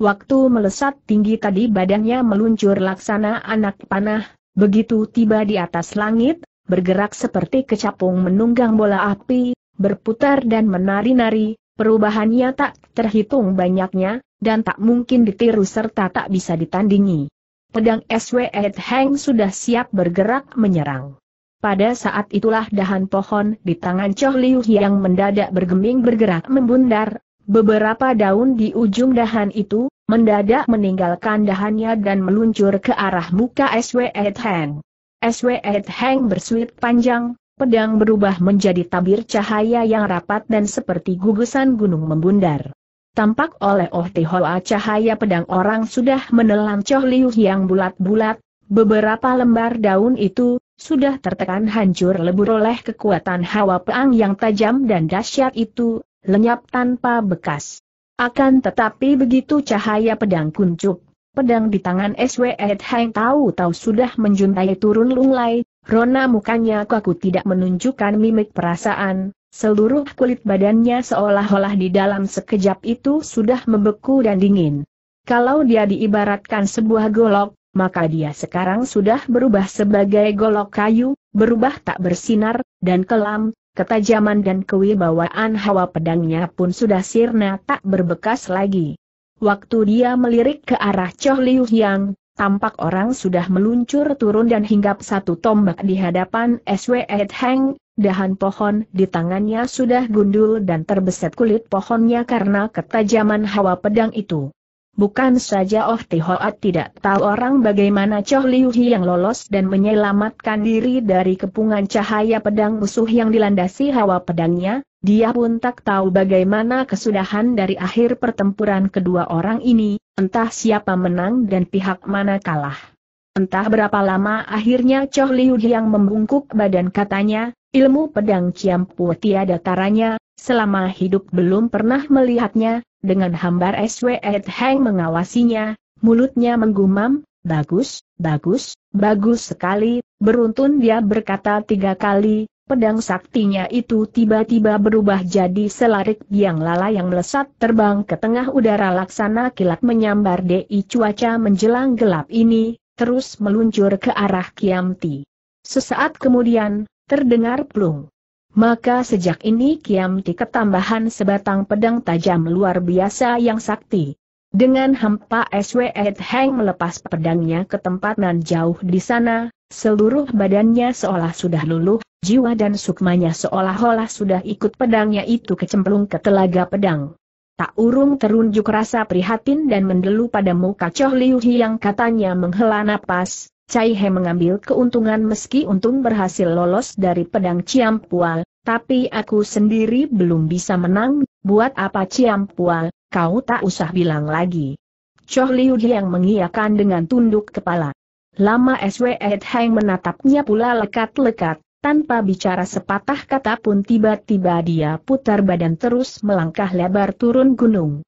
Waktu melesat tinggi tadi badannya meluncur laksana anak panah, begitu tiba di atas langit, bergerak seperti kecapung menunggang bola api, berputar dan menari-nari, perubahannya tak terhitung banyaknya, dan tak mungkin ditiru serta tak bisa ditandingi. Pedang SW Ed Heng sudah siap bergerak menyerang. Pada saat itulah dahan pohon di tangan Choh Liu yang mendadak bergeming bergerak membundar, beberapa daun di ujung dahan itu, mendadak meninggalkan dahannya dan meluncur ke arah muka SWE Heng. SWE Heng bersuit panjang, pedang berubah menjadi tabir cahaya yang rapat dan seperti gugusan gunung membundar. Tampak oleh Oh Tihoa cahaya pedang orang sudah menelan Choh Liu yang bulat-bulat, beberapa lembar daun itu, sudah tertekan hancur lebur oleh kekuatan hawa peang yang tajam dan dahsyat itu, lenyap tanpa bekas. Akan tetapi begitu cahaya pedang kuncup, pedang di tangan S.W.E. Hang tahu-tahu sudah menjuntai turun lunglai, rona mukanya kaku tidak menunjukkan mimik perasaan, Seluruh kulit badannya seolah-olah di dalam sekejap itu sudah membeku dan dingin. Kalau dia diibaratkan sebuah golok, maka dia sekarang sudah berubah sebagai golok kayu, berubah tak bersinar, dan kelam, ketajaman dan kewibawaan hawa pedangnya pun sudah sirna tak berbekas lagi. Waktu dia melirik ke arah Choh Liu Yang, tampak orang sudah meluncur turun dan hinggap satu tombak di hadapan SW Ed Heng, dahan pohon di tangannya sudah gundul dan terbeset kulit pohonnya karena ketajaman hawa pedang itu. Bukan saja Oh Tihoat tidak tahu orang bagaimana Choh Liu Hi yang lolos dan menyelamatkan diri dari kepungan cahaya pedang musuh yang dilandasi hawa pedangnya, dia pun tak tahu bagaimana kesudahan dari akhir pertempuran kedua orang ini, entah siapa menang dan pihak mana kalah. Entah berapa lama akhirnya Choh Liu Hi yang membungkuk badan katanya, ilmu pedang Pu tiada taranya, selama hidup belum pernah melihatnya, dengan hambar SW Ed Heng mengawasinya, mulutnya menggumam, bagus, bagus, bagus sekali, beruntun dia berkata tiga kali, pedang saktinya itu tiba-tiba berubah jadi selarik yang lala yang melesat terbang ke tengah udara laksana kilat menyambar DI cuaca menjelang gelap ini, terus meluncur ke arah Kiamti. Sesaat kemudian, terdengar plung. Maka sejak ini Kiam Ti ketambahan sebatang pedang tajam luar biasa yang sakti. Dengan hampa SW Ed Heng melepas pedangnya ke tempat nan jauh di sana, seluruh badannya seolah sudah luluh, jiwa dan sukmanya seolah-olah sudah ikut pedangnya itu kecemplung ke telaga pedang. Tak urung terunjuk rasa prihatin dan mendelu pada muka Choh Liu Hi yang katanya menghela napas, Cai He mengambil keuntungan meski untung berhasil lolos dari pedang Ciampual, tapi aku sendiri belum bisa menang, buat apa Ciampual, kau tak usah bilang lagi. Choh Liu yang mengiakan dengan tunduk kepala. Lama SW Ed Heng menatapnya pula lekat-lekat, tanpa bicara sepatah kata pun tiba-tiba dia putar badan terus melangkah lebar turun gunung.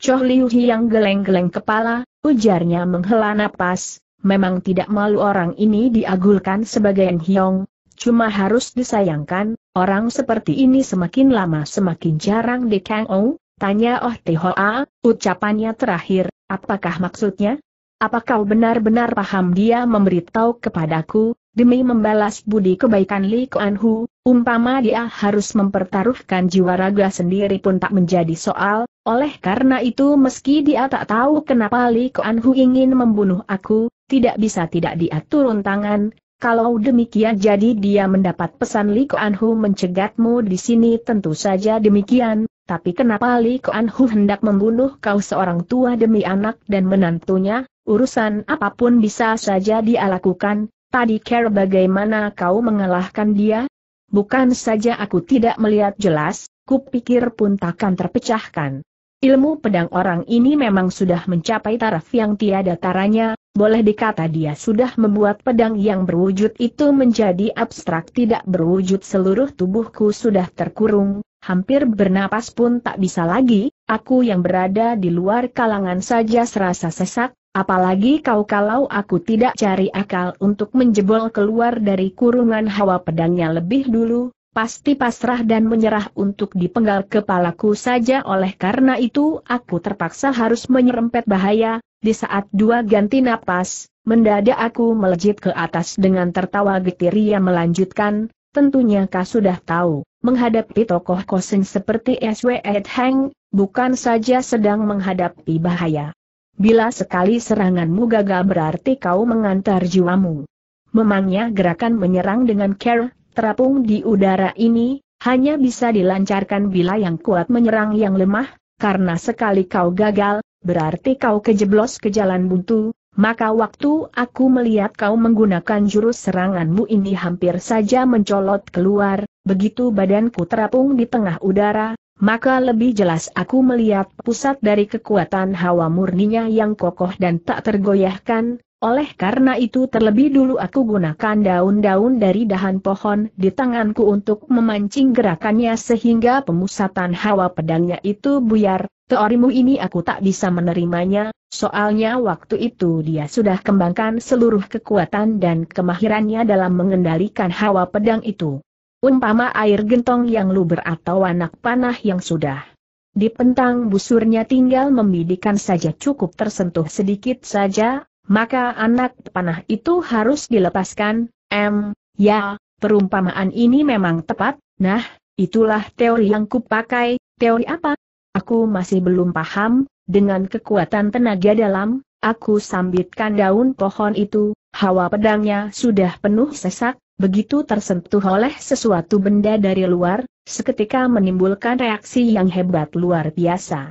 Choh Liu yang geleng-geleng kepala, ujarnya menghela napas, memang tidak malu orang ini diagulkan sebagai Hyong, Cuma harus disayangkan, orang seperti ini semakin lama semakin jarang di Kang Ou, tanya Oh Hoa, ucapannya terakhir, apakah maksudnya? Apa kau benar-benar paham dia memberitahu kepadaku, demi membalas budi kebaikan Li Kuan Hu, umpama dia harus mempertaruhkan jiwa raga sendiri pun tak menjadi soal, oleh karena itu meski dia tak tahu kenapa Li Kuan Hu ingin membunuh aku, tidak bisa tidak dia turun tangan, kalau demikian jadi dia mendapat pesan Li Anhu mencegatmu di sini tentu saja demikian, tapi kenapa Li Anhu hendak membunuh kau seorang tua demi anak dan menantunya, urusan apapun bisa saja dia lakukan, tadi care bagaimana kau mengalahkan dia? Bukan saja aku tidak melihat jelas, kupikir pun takkan terpecahkan. Ilmu pedang orang ini memang sudah mencapai taraf yang tiada taranya, boleh dikata dia sudah membuat pedang yang berwujud itu menjadi abstrak tidak berwujud seluruh tubuhku sudah terkurung, hampir bernapas pun tak bisa lagi, aku yang berada di luar kalangan saja serasa sesak, Apalagi kau kalau aku tidak cari akal untuk menjebol keluar dari kurungan hawa pedangnya lebih dulu, pasti pasrah dan menyerah untuk dipenggal kepalaku saja oleh karena itu aku terpaksa harus menyerempet bahaya, di saat dua ganti napas, mendadak aku melejit ke atas dengan tertawa getir ia melanjutkan, tentunya kau sudah tahu, menghadapi tokoh kosong seperti SW Ed Heng, bukan saja sedang menghadapi bahaya. Bila sekali seranganmu gagal berarti kau mengantar jiwamu. Memangnya gerakan menyerang dengan care, terapung di udara ini, hanya bisa dilancarkan bila yang kuat menyerang yang lemah, karena sekali kau gagal, berarti kau kejeblos ke jalan buntu, maka waktu aku melihat kau menggunakan jurus seranganmu ini hampir saja mencolot keluar, begitu badanku terapung di tengah udara, maka lebih jelas aku melihat pusat dari kekuatan hawa murninya yang kokoh dan tak tergoyahkan, oleh karena itu terlebih dulu aku gunakan daun-daun dari dahan pohon di tanganku untuk memancing gerakannya sehingga pemusatan hawa pedangnya itu buyar, teorimu ini aku tak bisa menerimanya, soalnya waktu itu dia sudah kembangkan seluruh kekuatan dan kemahirannya dalam mengendalikan hawa pedang itu. Umpama air gentong yang luber atau anak panah yang sudah dipentang busurnya tinggal membidikan saja cukup tersentuh sedikit saja, maka anak panah itu harus dilepaskan, M, ya, perumpamaan ini memang tepat, nah, itulah teori yang kupakai, teori apa? Aku masih belum paham, dengan kekuatan tenaga dalam, aku sambitkan daun pohon itu, hawa pedangnya sudah penuh sesak, begitu tersentuh oleh sesuatu benda dari luar, seketika menimbulkan reaksi yang hebat luar biasa.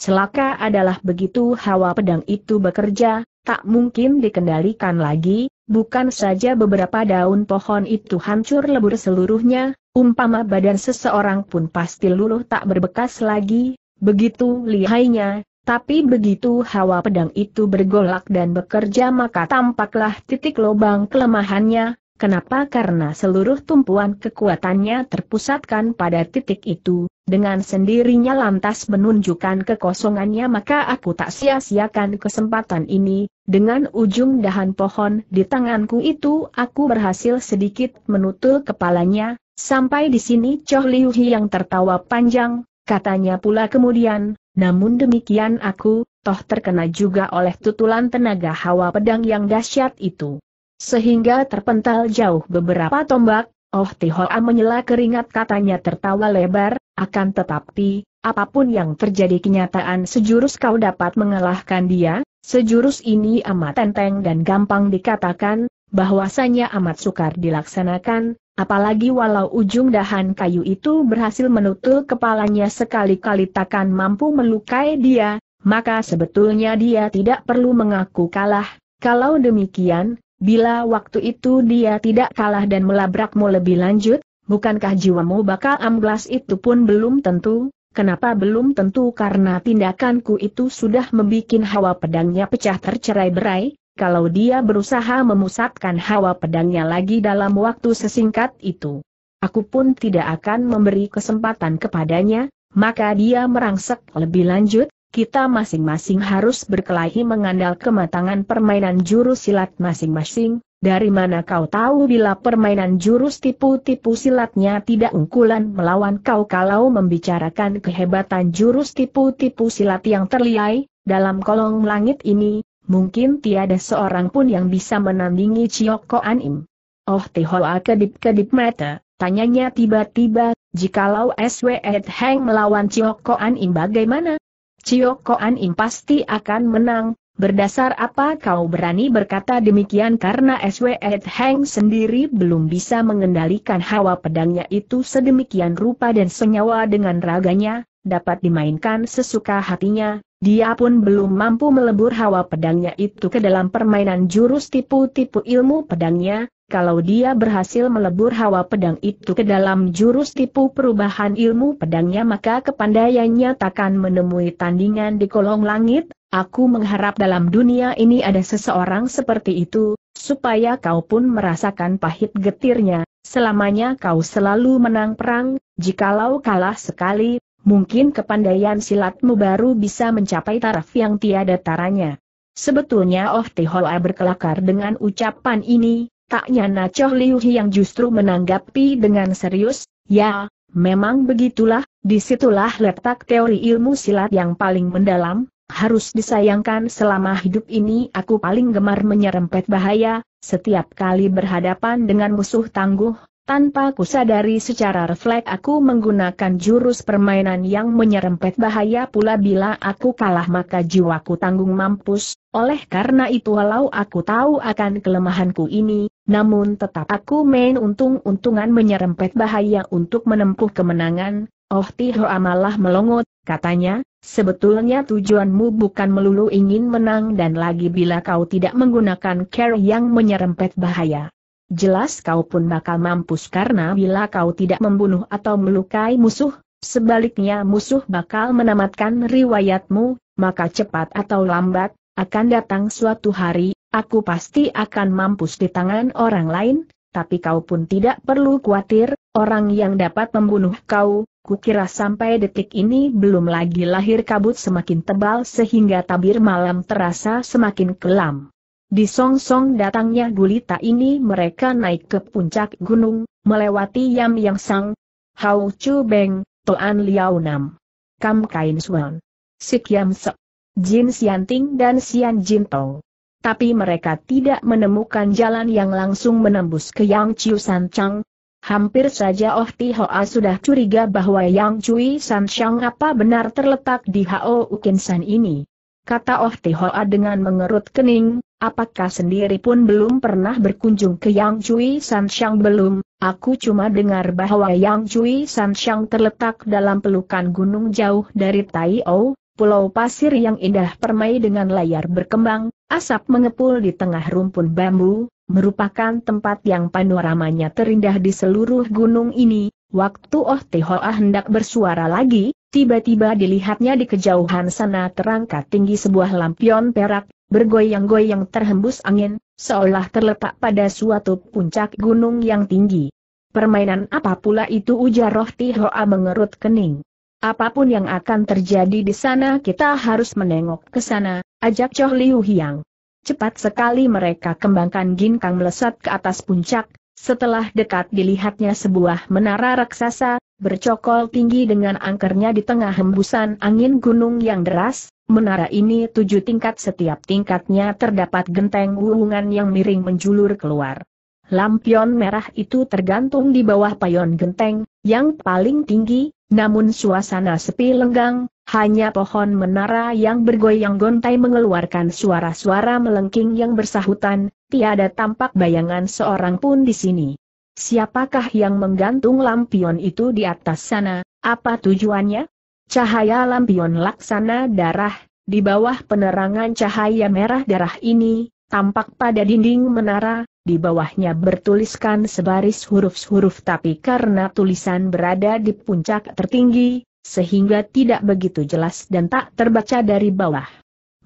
Celaka adalah begitu hawa pedang itu bekerja, tak mungkin dikendalikan lagi, bukan saja beberapa daun pohon itu hancur lebur seluruhnya, umpama badan seseorang pun pasti luluh tak berbekas lagi, begitu lihainya, tapi begitu hawa pedang itu bergolak dan bekerja maka tampaklah titik lobang kelemahannya, Kenapa? Karena seluruh tumpuan kekuatannya terpusatkan pada titik itu, dengan sendirinya lantas menunjukkan kekosongannya maka aku tak sia-siakan kesempatan ini, dengan ujung dahan pohon di tanganku itu aku berhasil sedikit menutul kepalanya, sampai di sini Choh Liu yang tertawa panjang, katanya pula kemudian, namun demikian aku, toh terkena juga oleh tutulan tenaga hawa pedang yang dahsyat itu. Sehingga terpental jauh beberapa tombak, Oh Tihoa menyela keringat katanya tertawa lebar, akan tetapi, apapun yang terjadi kenyataan sejurus kau dapat mengalahkan dia, sejurus ini amat enteng dan gampang dikatakan, bahwasanya amat sukar dilaksanakan, apalagi walau ujung dahan kayu itu berhasil menutul kepalanya sekali-kali takkan mampu melukai dia, maka sebetulnya dia tidak perlu mengaku kalah. Kalau demikian, Bila waktu itu dia tidak kalah dan melabrakmu lebih lanjut, bukankah jiwamu bakal amblas itu pun belum tentu? Kenapa belum tentu karena tindakanku itu sudah membuat hawa pedangnya pecah tercerai-berai, kalau dia berusaha memusatkan hawa pedangnya lagi dalam waktu sesingkat itu. Aku pun tidak akan memberi kesempatan kepadanya, maka dia merangsek lebih lanjut, kita masing-masing harus berkelahi mengandal kematangan permainan jurus silat masing-masing, dari mana kau tahu bila permainan jurus tipu-tipu silatnya tidak ungkulan melawan kau kalau membicarakan kehebatan jurus tipu-tipu silat yang terliai, dalam kolong langit ini, mungkin tiada seorang pun yang bisa menandingi Cioko Anim. Oh Tihoa kedip-kedip mata, tanyanya tiba-tiba, jikalau SW Ed Heng melawan Cioko Anim bagaimana? Cio Koan Im pasti akan menang, Berdasar apa kau berani berkata demikian karena SW Ed Heng sendiri belum bisa mengendalikan hawa pedangnya itu sedemikian rupa dan senyawa dengan raganya, dapat dimainkan sesuka hatinya, dia pun belum mampu melebur hawa pedangnya itu ke dalam permainan jurus tipu-tipu ilmu pedangnya, kalau dia berhasil melebur hawa pedang itu ke dalam jurus tipu perubahan ilmu pedangnya maka kepandaiannya takkan menemui tandingan di kolong langit, aku mengharap dalam dunia ini ada seseorang seperti itu, supaya kau pun merasakan pahit getirnya, selamanya kau selalu menang perang, jikalau kalah sekali, mungkin kepandaian silatmu baru bisa mencapai taraf yang tiada taranya. Sebetulnya Oh Tihoa berkelakar dengan ucapan ini, Taknya nyana Choh Liu yang justru menanggapi dengan serius, ya, memang begitulah, disitulah letak teori ilmu silat yang paling mendalam, harus disayangkan selama hidup ini aku paling gemar menyerempet bahaya, setiap kali berhadapan dengan musuh tangguh, tanpa kusadari secara refleks aku menggunakan jurus permainan yang menyerempet bahaya pula bila aku kalah maka jiwaku tanggung mampus, oleh karena itu walau aku tahu akan kelemahanku ini, namun tetap aku main untung-untungan menyerempet bahaya untuk menempuh kemenangan, Oh Tiho amalah melongot, katanya, sebetulnya tujuanmu bukan melulu ingin menang dan lagi bila kau tidak menggunakan care yang menyerempet bahaya. Jelas kau pun bakal mampus karena bila kau tidak membunuh atau melukai musuh, sebaliknya musuh bakal menamatkan riwayatmu, maka cepat atau lambat, akan datang suatu hari, Aku pasti akan mampus di tangan orang lain, tapi kau pun tidak perlu khawatir, orang yang dapat membunuh kau, kukira sampai detik ini belum lagi lahir kabut semakin tebal sehingga tabir malam terasa semakin kelam. Di song-song datangnya gulita ini mereka naik ke puncak gunung, melewati Yam Yang Sang, Hau Chu Beng, Toan Liao Nam, Kam Kain Suan, Sik Yam Sek, Jin Ting dan Sian Jin Tong tapi mereka tidak menemukan jalan yang langsung menembus ke Yang Chiu San Chang. Hampir saja Oh Ti Hoa sudah curiga bahwa Yang Chui San Chang apa benar terletak di Hao Ukin San ini. Kata Oh Ti Hoa dengan mengerut kening, apakah sendiri pun belum pernah berkunjung ke Yang Chui San Chang belum, aku cuma dengar bahwa Yang Chui San Chang terletak dalam pelukan gunung jauh dari Tai O, pulau pasir yang indah permai dengan layar berkembang, asap mengepul di tengah rumpun bambu, merupakan tempat yang panoramanya terindah di seluruh gunung ini. Waktu Oh Tehoa hendak bersuara lagi, tiba-tiba dilihatnya di kejauhan sana terangkat tinggi sebuah lampion perak, bergoyang-goyang terhembus angin, seolah terletak pada suatu puncak gunung yang tinggi. Permainan apa pula itu ujar Roh Tihoa mengerut kening. Apapun yang akan terjadi di sana kita harus menengok ke sana, ajak Choh Liu Hiang. Cepat sekali mereka kembangkan ginkang melesat ke atas puncak, setelah dekat dilihatnya sebuah menara raksasa, bercokol tinggi dengan angkernya di tengah hembusan angin gunung yang deras, menara ini tujuh tingkat setiap tingkatnya terdapat genteng wuhungan yang miring menjulur keluar. Lampion merah itu tergantung di bawah payon genteng, yang paling tinggi, namun suasana sepi lenggang, hanya pohon menara yang bergoyang gontai mengeluarkan suara-suara melengking yang bersahutan, tiada tampak bayangan seorang pun di sini. Siapakah yang menggantung lampion itu di atas sana, apa tujuannya? Cahaya lampion laksana darah, di bawah penerangan cahaya merah darah ini, tampak pada dinding menara, di bawahnya bertuliskan sebaris huruf-huruf tapi karena tulisan berada di puncak tertinggi, sehingga tidak begitu jelas dan tak terbaca dari bawah.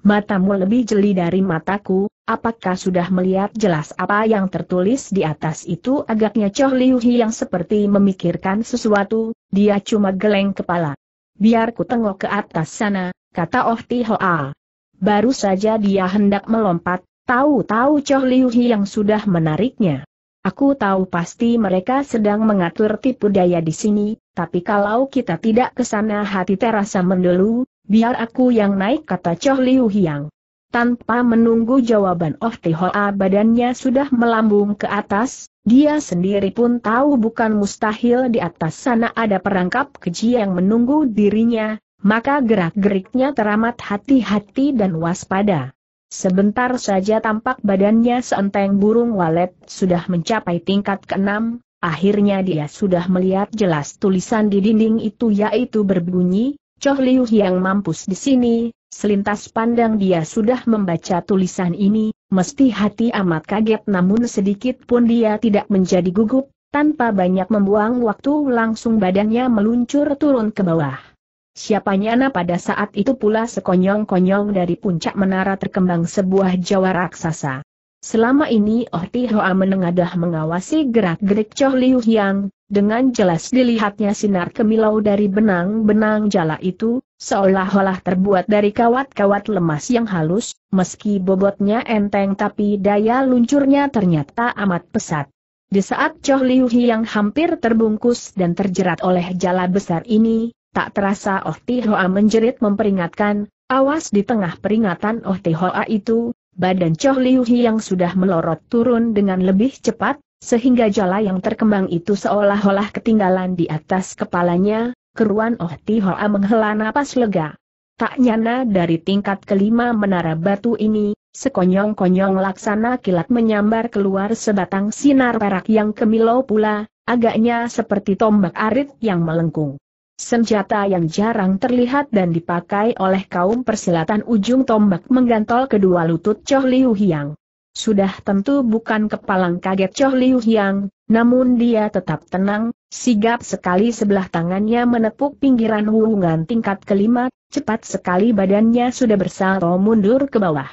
Matamu lebih jeli dari mataku, apakah sudah melihat jelas apa yang tertulis di atas itu agaknya Choh Liu Hi yang seperti memikirkan sesuatu, dia cuma geleng kepala. Biar ku tengok ke atas sana, kata Oh Ti Hoa. Baru saja dia hendak melompat, Tahu-tahu Choh Liu yang sudah menariknya. Aku tahu pasti mereka sedang mengatur tipu daya di sini, tapi kalau kita tidak ke sana hati terasa mendelu, biar aku yang naik kata Choh Liu Hiang. Tanpa menunggu jawaban Oh Tihoa badannya sudah melambung ke atas, dia sendiri pun tahu bukan mustahil di atas sana ada perangkap keji yang menunggu dirinya, maka gerak-geriknya teramat hati-hati dan waspada. Sebentar saja tampak badannya seenteng burung walet sudah mencapai tingkat keenam, akhirnya dia sudah melihat jelas tulisan di dinding itu yaitu berbunyi, Choh Liu yang mampus di sini, selintas pandang dia sudah membaca tulisan ini, mesti hati amat kaget namun sedikit pun dia tidak menjadi gugup, tanpa banyak membuang waktu langsung badannya meluncur turun ke bawah. Siapanya pada saat itu pula sekonyong-konyong dari puncak menara terkembang sebuah jawa raksasa. Selama ini Oh Tihoa menengadah mengawasi gerak-gerik Choh Liu Yang, dengan jelas dilihatnya sinar kemilau dari benang-benang jala itu, seolah-olah terbuat dari kawat-kawat lemas yang halus, meski bobotnya enteng tapi daya luncurnya ternyata amat pesat. Di saat Choh Liu Yang hampir terbungkus dan terjerat oleh jala besar ini, Tak terasa Oh Tihoa menjerit memperingatkan, awas di tengah peringatan Oh Tihoa itu, badan Choh Liu yang sudah melorot turun dengan lebih cepat, sehingga jala yang terkembang itu seolah-olah ketinggalan di atas kepalanya, keruan Oh Tihoa menghela napas lega. Tak nyana dari tingkat kelima menara batu ini, sekonyong-konyong laksana kilat menyambar keluar sebatang sinar perak yang kemilau pula, agaknya seperti tombak arit yang melengkung. Senjata yang jarang terlihat dan dipakai oleh kaum persilatan ujung tombak menggantol kedua lutut Choh Liu Hiang. Sudah tentu bukan kepalang kaget Choh Liu Hiang, namun dia tetap tenang, sigap sekali sebelah tangannya menepuk pinggiran hubungan tingkat kelima, cepat sekali badannya sudah bersalto mundur ke bawah.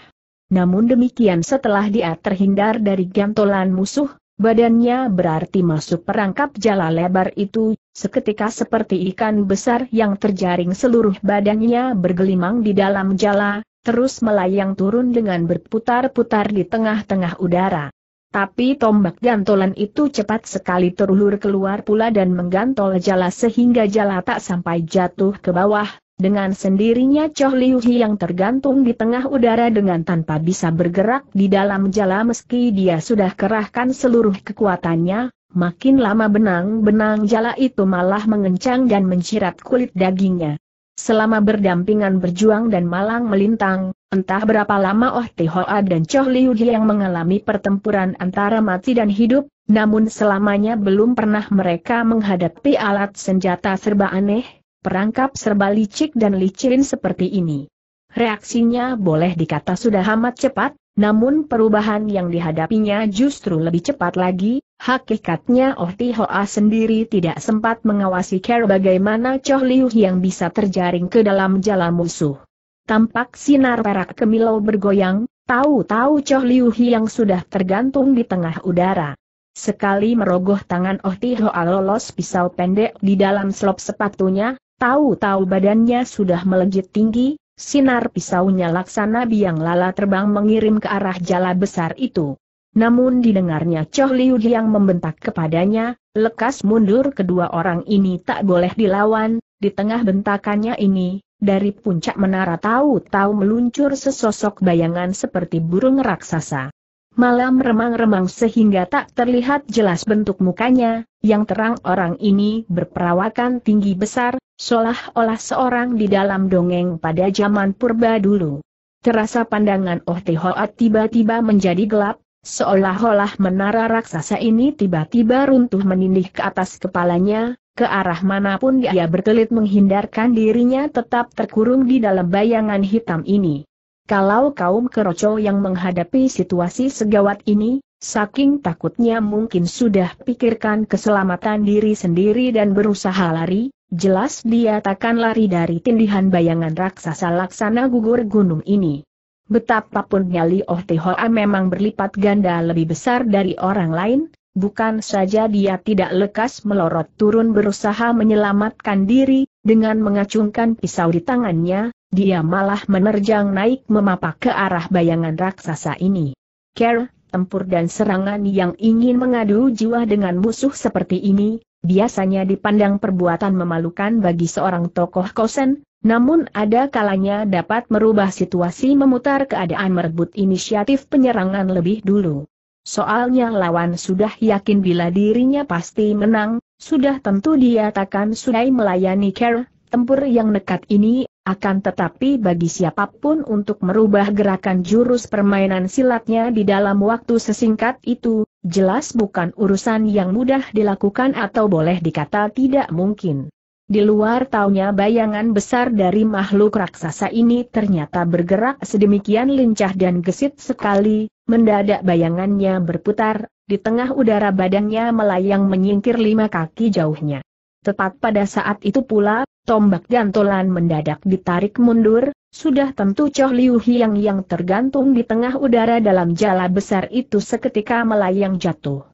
Namun demikian setelah dia terhindar dari gantolan musuh, badannya berarti masuk perangkap jala lebar itu, seketika seperti ikan besar yang terjaring seluruh badannya bergelimang di dalam jala, terus melayang turun dengan berputar-putar di tengah-tengah udara. Tapi tombak gantolan itu cepat sekali terulur keluar pula dan menggantol jala sehingga jala tak sampai jatuh ke bawah, dengan sendirinya Choh Liu yang tergantung di tengah udara dengan tanpa bisa bergerak di dalam jala meski dia sudah kerahkan seluruh kekuatannya, Makin lama benang-benang jala itu malah mengencang dan mencirat kulit dagingnya. Selama berdampingan berjuang dan malang melintang, entah berapa lama Oh Tihoa dan Choh Liu yang mengalami pertempuran antara mati dan hidup, namun selamanya belum pernah mereka menghadapi alat senjata serba aneh, perangkap serba licik dan licin seperti ini. Reaksinya boleh dikata sudah amat cepat, namun perubahan yang dihadapinya justru lebih cepat lagi, hakikatnya Oh Ti Hoa sendiri tidak sempat mengawasi care bagaimana Choh Liu yang bisa terjaring ke dalam jala musuh. Tampak sinar perak kemilau bergoyang, tahu-tahu Choh Liu yang sudah tergantung di tengah udara. Sekali merogoh tangan Oh Ti Hoa lolos pisau pendek di dalam selop sepatunya, tahu-tahu badannya sudah melejit tinggi, sinar pisaunya laksana biang lala terbang mengirim ke arah jala besar itu. Namun didengarnya Choh Liu yang membentak kepadanya, lekas mundur kedua orang ini tak boleh dilawan, di tengah bentakannya ini, dari puncak menara tahu-tahu meluncur sesosok bayangan seperti burung raksasa malam remang-remang sehingga tak terlihat jelas bentuk mukanya, yang terang orang ini berperawakan tinggi besar, seolah-olah seorang di dalam dongeng pada zaman purba dulu. Terasa pandangan Oh Tihoat tiba-tiba menjadi gelap, seolah-olah menara raksasa ini tiba-tiba runtuh menindih ke atas kepalanya, ke arah manapun dia berkelit menghindarkan dirinya tetap terkurung di dalam bayangan hitam ini. Kalau kaum keroco yang menghadapi situasi segawat ini, saking takutnya mungkin sudah pikirkan keselamatan diri sendiri dan berusaha lari, jelas dia takkan lari dari tindihan bayangan raksasa laksana gugur gunung ini. Betapapun nyali Oh Tihoa memang berlipat ganda lebih besar dari orang lain, bukan saja dia tidak lekas melorot turun berusaha menyelamatkan diri, dengan mengacungkan pisau di tangannya, dia malah menerjang naik memapak ke arah bayangan raksasa ini. Care, tempur dan serangan yang ingin mengadu jiwa dengan musuh seperti ini, biasanya dipandang perbuatan memalukan bagi seorang tokoh kosen, namun ada kalanya dapat merubah situasi memutar keadaan merebut inisiatif penyerangan lebih dulu. Soalnya lawan sudah yakin bila dirinya pasti menang, sudah tentu dia takkan sudah melayani Care, tempur yang nekat ini, akan tetapi bagi siapapun untuk merubah gerakan jurus permainan silatnya di dalam waktu sesingkat itu, jelas bukan urusan yang mudah dilakukan atau boleh dikata tidak mungkin. Di luar taunya bayangan besar dari makhluk raksasa ini ternyata bergerak sedemikian lincah dan gesit sekali, mendadak bayangannya berputar, di tengah udara badannya melayang menyingkir lima kaki jauhnya. Tepat pada saat itu pula, tombak gantolan mendadak ditarik mundur, sudah tentu Choh Liu Hiang yang tergantung di tengah udara dalam jala besar itu seketika melayang jatuh.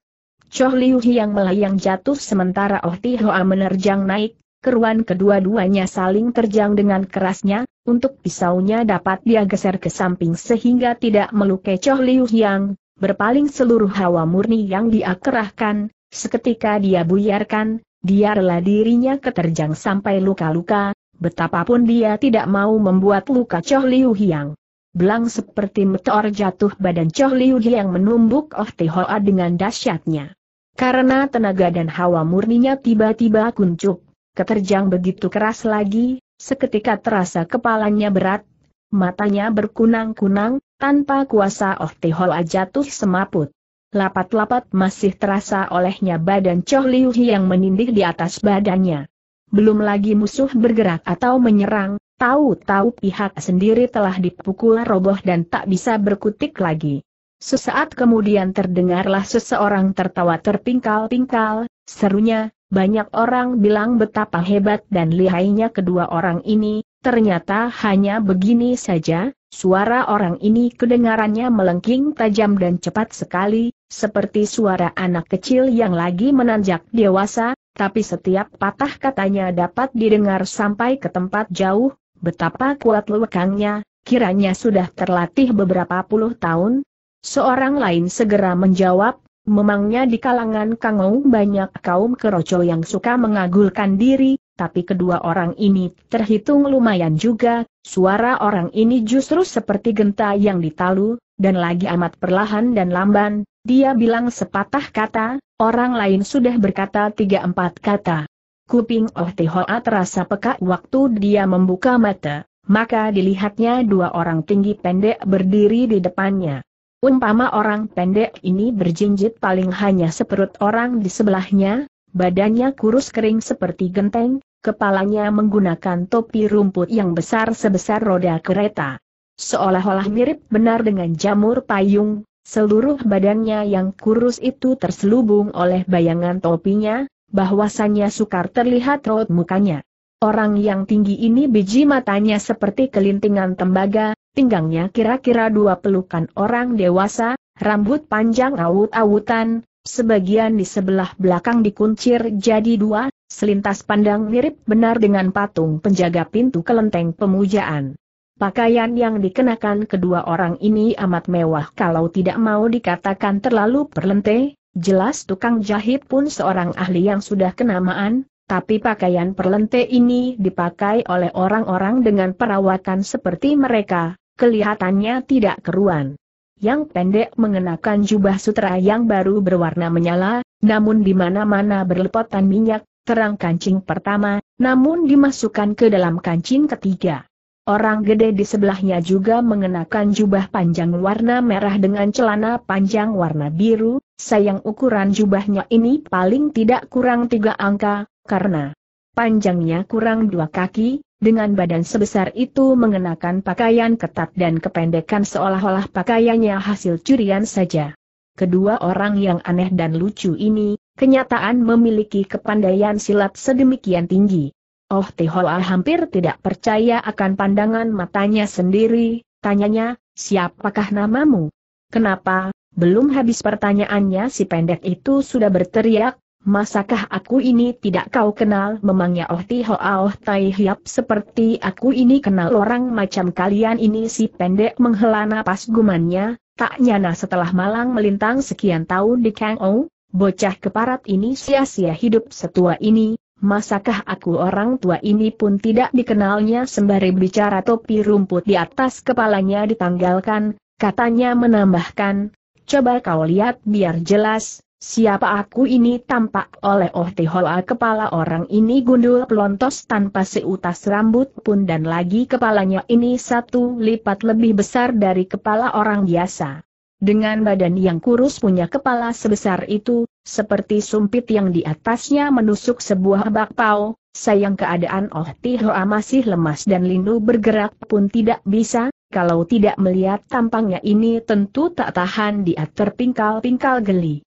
Choh Liu Hiang melayang jatuh sementara Oh Ti Hoa menerjang naik, keruan kedua-duanya saling terjang dengan kerasnya, untuk pisaunya dapat dia geser ke samping sehingga tidak melukai Choh Liu Hiang, berpaling seluruh hawa murni yang dia kerahkan, seketika dia buyarkan, Biarlah dirinya keterjang sampai luka-luka, betapapun dia tidak mau membuat luka Choh Liu Hiang. Belang seperti meteor jatuh badan Choh Liu Hiang menumbuk Oh Tihoa dengan dahsyatnya. Karena tenaga dan hawa murninya tiba-tiba kuncup, keterjang begitu keras lagi, seketika terasa kepalanya berat, matanya berkunang-kunang, tanpa kuasa Oh Tihoa jatuh semaput. Lapat-lapat masih terasa olehnya badan Choh Liu yang menindih di atas badannya. Belum lagi musuh bergerak atau menyerang, tahu-tahu pihak sendiri telah dipukul roboh dan tak bisa berkutik lagi. Sesaat kemudian terdengarlah seseorang tertawa terpingkal-pingkal, serunya, banyak orang bilang betapa hebat dan lihainya kedua orang ini, Ternyata hanya begini saja, suara orang ini kedengarannya melengking tajam dan cepat sekali, seperti suara anak kecil yang lagi menanjak dewasa, tapi setiap patah katanya dapat didengar sampai ke tempat jauh, betapa kuat lewekangnya, kiranya sudah terlatih beberapa puluh tahun. Seorang lain segera menjawab, memangnya di kalangan kangou banyak kaum keroco yang suka mengagulkan diri, tapi kedua orang ini terhitung lumayan juga, suara orang ini justru seperti genta yang ditalu, dan lagi amat perlahan dan lamban, dia bilang sepatah kata, orang lain sudah berkata tiga empat kata. Kuping Oh Tihoa terasa peka waktu dia membuka mata, maka dilihatnya dua orang tinggi pendek berdiri di depannya. Umpama orang pendek ini berjinjit paling hanya seperut orang di sebelahnya, Badannya kurus kering seperti genteng, kepalanya menggunakan topi rumput yang besar sebesar roda kereta. Seolah-olah mirip benar dengan jamur payung, seluruh badannya yang kurus itu terselubung oleh bayangan topinya, bahwasannya sukar terlihat raut mukanya. Orang yang tinggi ini biji matanya seperti kelintingan tembaga, pinggangnya kira-kira dua pelukan orang dewasa, rambut panjang awut-awutan, sebagian di sebelah belakang dikuncir jadi dua, selintas pandang mirip benar dengan patung penjaga pintu kelenteng pemujaan. Pakaian yang dikenakan kedua orang ini amat mewah kalau tidak mau dikatakan terlalu perlente, jelas tukang jahit pun seorang ahli yang sudah kenamaan, tapi pakaian perlente ini dipakai oleh orang-orang dengan perawakan seperti mereka, kelihatannya tidak keruan yang pendek mengenakan jubah sutra yang baru berwarna menyala, namun di mana-mana berlepotan minyak, terang kancing pertama, namun dimasukkan ke dalam kancing ketiga. Orang gede di sebelahnya juga mengenakan jubah panjang warna merah dengan celana panjang warna biru, sayang ukuran jubahnya ini paling tidak kurang tiga angka, karena panjangnya kurang dua kaki, dengan badan sebesar itu mengenakan pakaian ketat dan kependekan seolah-olah pakaiannya hasil curian saja. Kedua orang yang aneh dan lucu ini, kenyataan memiliki kepandaian silat sedemikian tinggi. Oh Tehoa hampir tidak percaya akan pandangan matanya sendiri, tanyanya, siapakah namamu? Kenapa? Belum habis pertanyaannya si pendek itu sudah berteriak, Masakah aku ini tidak kau kenal memangnya Oh Ti Oh Tai Hiap seperti aku ini kenal orang macam kalian ini si pendek menghela napas gumannya, tak nyana setelah malang melintang sekian tahun di Kang O, bocah keparat ini sia-sia hidup setua ini, masakah aku orang tua ini pun tidak dikenalnya sembari bicara topi rumput di atas kepalanya ditanggalkan, katanya menambahkan, coba kau lihat biar jelas, Siapa aku ini tampak oleh Oh Tihoa kepala orang ini gundul pelontos tanpa seutas rambut pun dan lagi kepalanya ini satu lipat lebih besar dari kepala orang biasa. Dengan badan yang kurus punya kepala sebesar itu, seperti sumpit yang di atasnya menusuk sebuah bakpao, sayang keadaan Oh Tihoa masih lemas dan lindu bergerak pun tidak bisa, kalau tidak melihat tampangnya ini tentu tak tahan dia terpingkal-pingkal geli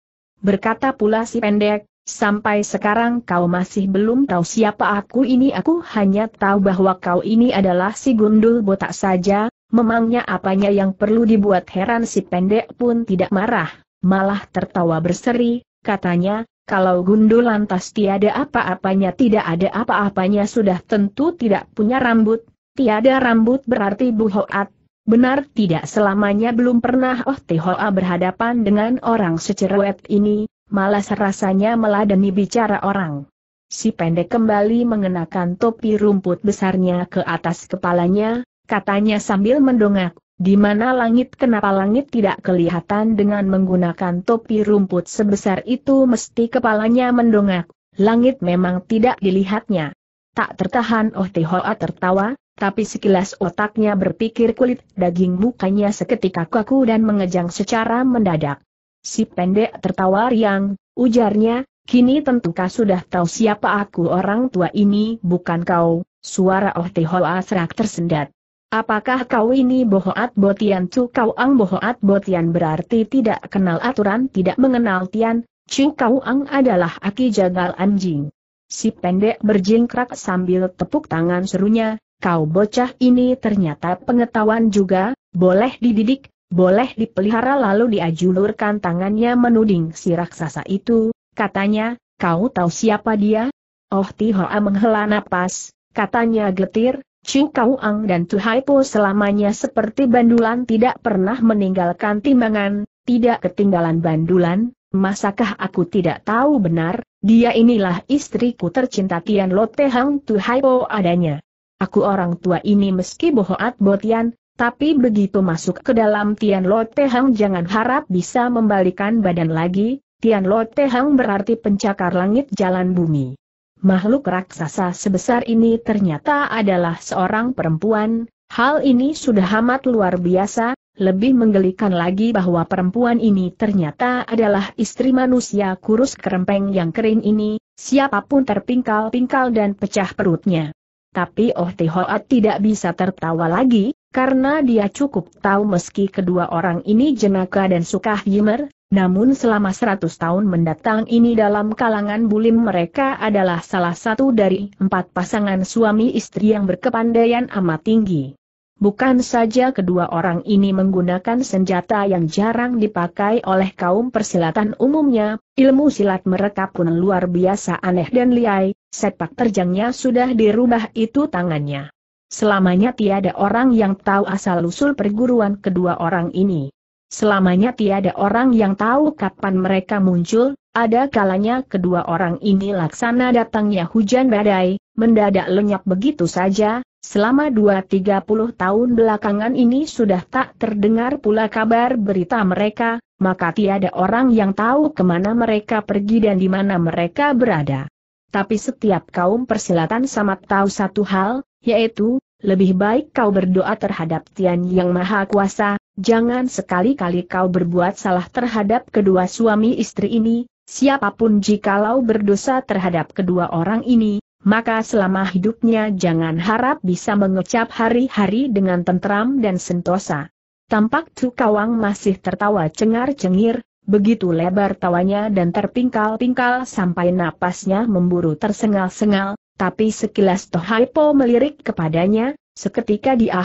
berkata pula si pendek, sampai sekarang kau masih belum tahu siapa aku ini aku hanya tahu bahwa kau ini adalah si gundul botak saja, memangnya apanya yang perlu dibuat heran si pendek pun tidak marah, malah tertawa berseri, katanya, kalau gundul lantas tiada apa-apanya tidak ada apa-apanya sudah tentu tidak punya rambut, tiada rambut berarti buhoat, Benar tidak selamanya belum pernah Oh Tehoa berhadapan dengan orang secerewet ini, malas rasanya meladeni bicara orang. Si pendek kembali mengenakan topi rumput besarnya ke atas kepalanya, katanya sambil mendongak, di mana langit kenapa langit tidak kelihatan dengan menggunakan topi rumput sebesar itu mesti kepalanya mendongak, langit memang tidak dilihatnya. Tak tertahan Oh Tehoa tertawa, tapi sekilas otaknya berpikir kulit daging mukanya seketika kaku dan mengejang secara mendadak. Si pendek tertawa riang, ujarnya, kini tentukah sudah tahu siapa aku orang tua ini bukan kau, suara Oh Tehoa serak tersendat. Apakah kau ini bohoat botian cu kau ang bohoat botian berarti tidak kenal aturan tidak mengenal tian, cu kau ang adalah aki jagal anjing. Si pendek berjingkrak sambil tepuk tangan serunya, kau bocah ini ternyata pengetahuan juga, boleh dididik, boleh dipelihara lalu diajulurkan tangannya menuding si raksasa itu, katanya, kau tahu siapa dia? Oh Tihoa menghela napas, katanya getir, Chu Kau Ang dan Tu Hai Po selamanya seperti bandulan tidak pernah meninggalkan timbangan, tidak ketinggalan bandulan, masakah aku tidak tahu benar, dia inilah istriku tercinta Tian Lote Hang Tu Hai Po adanya. Aku orang tua ini meski bohoat botian, tapi begitu masuk ke dalam Tian Lo Tehang jangan harap bisa membalikan badan lagi, Tian Lo Tehang berarti pencakar langit jalan bumi. Makhluk raksasa sebesar ini ternyata adalah seorang perempuan, hal ini sudah amat luar biasa, lebih menggelikan lagi bahwa perempuan ini ternyata adalah istri manusia kurus kerempeng yang kering ini, siapapun terpingkal-pingkal dan pecah perutnya. Tapi Oh Tihoat tidak bisa tertawa lagi, karena dia cukup tahu meski kedua orang ini jenaka dan suka himer, namun selama seratus tahun mendatang ini dalam kalangan bulim mereka adalah salah satu dari empat pasangan suami istri yang berkepandaian amat tinggi. Bukan saja kedua orang ini menggunakan senjata yang jarang dipakai oleh kaum persilatan umumnya, ilmu silat mereka pun luar biasa aneh dan liai, sepak terjangnya sudah dirubah itu tangannya. Selamanya tiada orang yang tahu asal-usul perguruan kedua orang ini. Selamanya tiada orang yang tahu kapan mereka muncul, ada kalanya kedua orang ini laksana datangnya hujan badai, mendadak lenyap begitu saja, Selama 2-30 tahun belakangan ini sudah tak terdengar pula kabar berita mereka, maka tiada orang yang tahu kemana mereka pergi dan di mana mereka berada. Tapi setiap kaum persilatan sama tahu satu hal, yaitu, lebih baik kau berdoa terhadap Tian Yang Maha Kuasa, jangan sekali-kali kau berbuat salah terhadap kedua suami istri ini, siapapun jikalau berdosa terhadap kedua orang ini, maka selama hidupnya jangan harap bisa mengecap hari-hari dengan tentram dan sentosa. Tampak Tukawang masih tertawa cengar-cengir, begitu lebar tawanya dan terpingkal-pingkal sampai napasnya memburu tersengal-sengal, tapi sekilas Tohaipo melirik kepadanya, seketika dia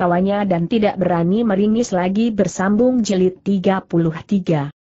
tawanya dan tidak berani meringis lagi bersambung jelit 33.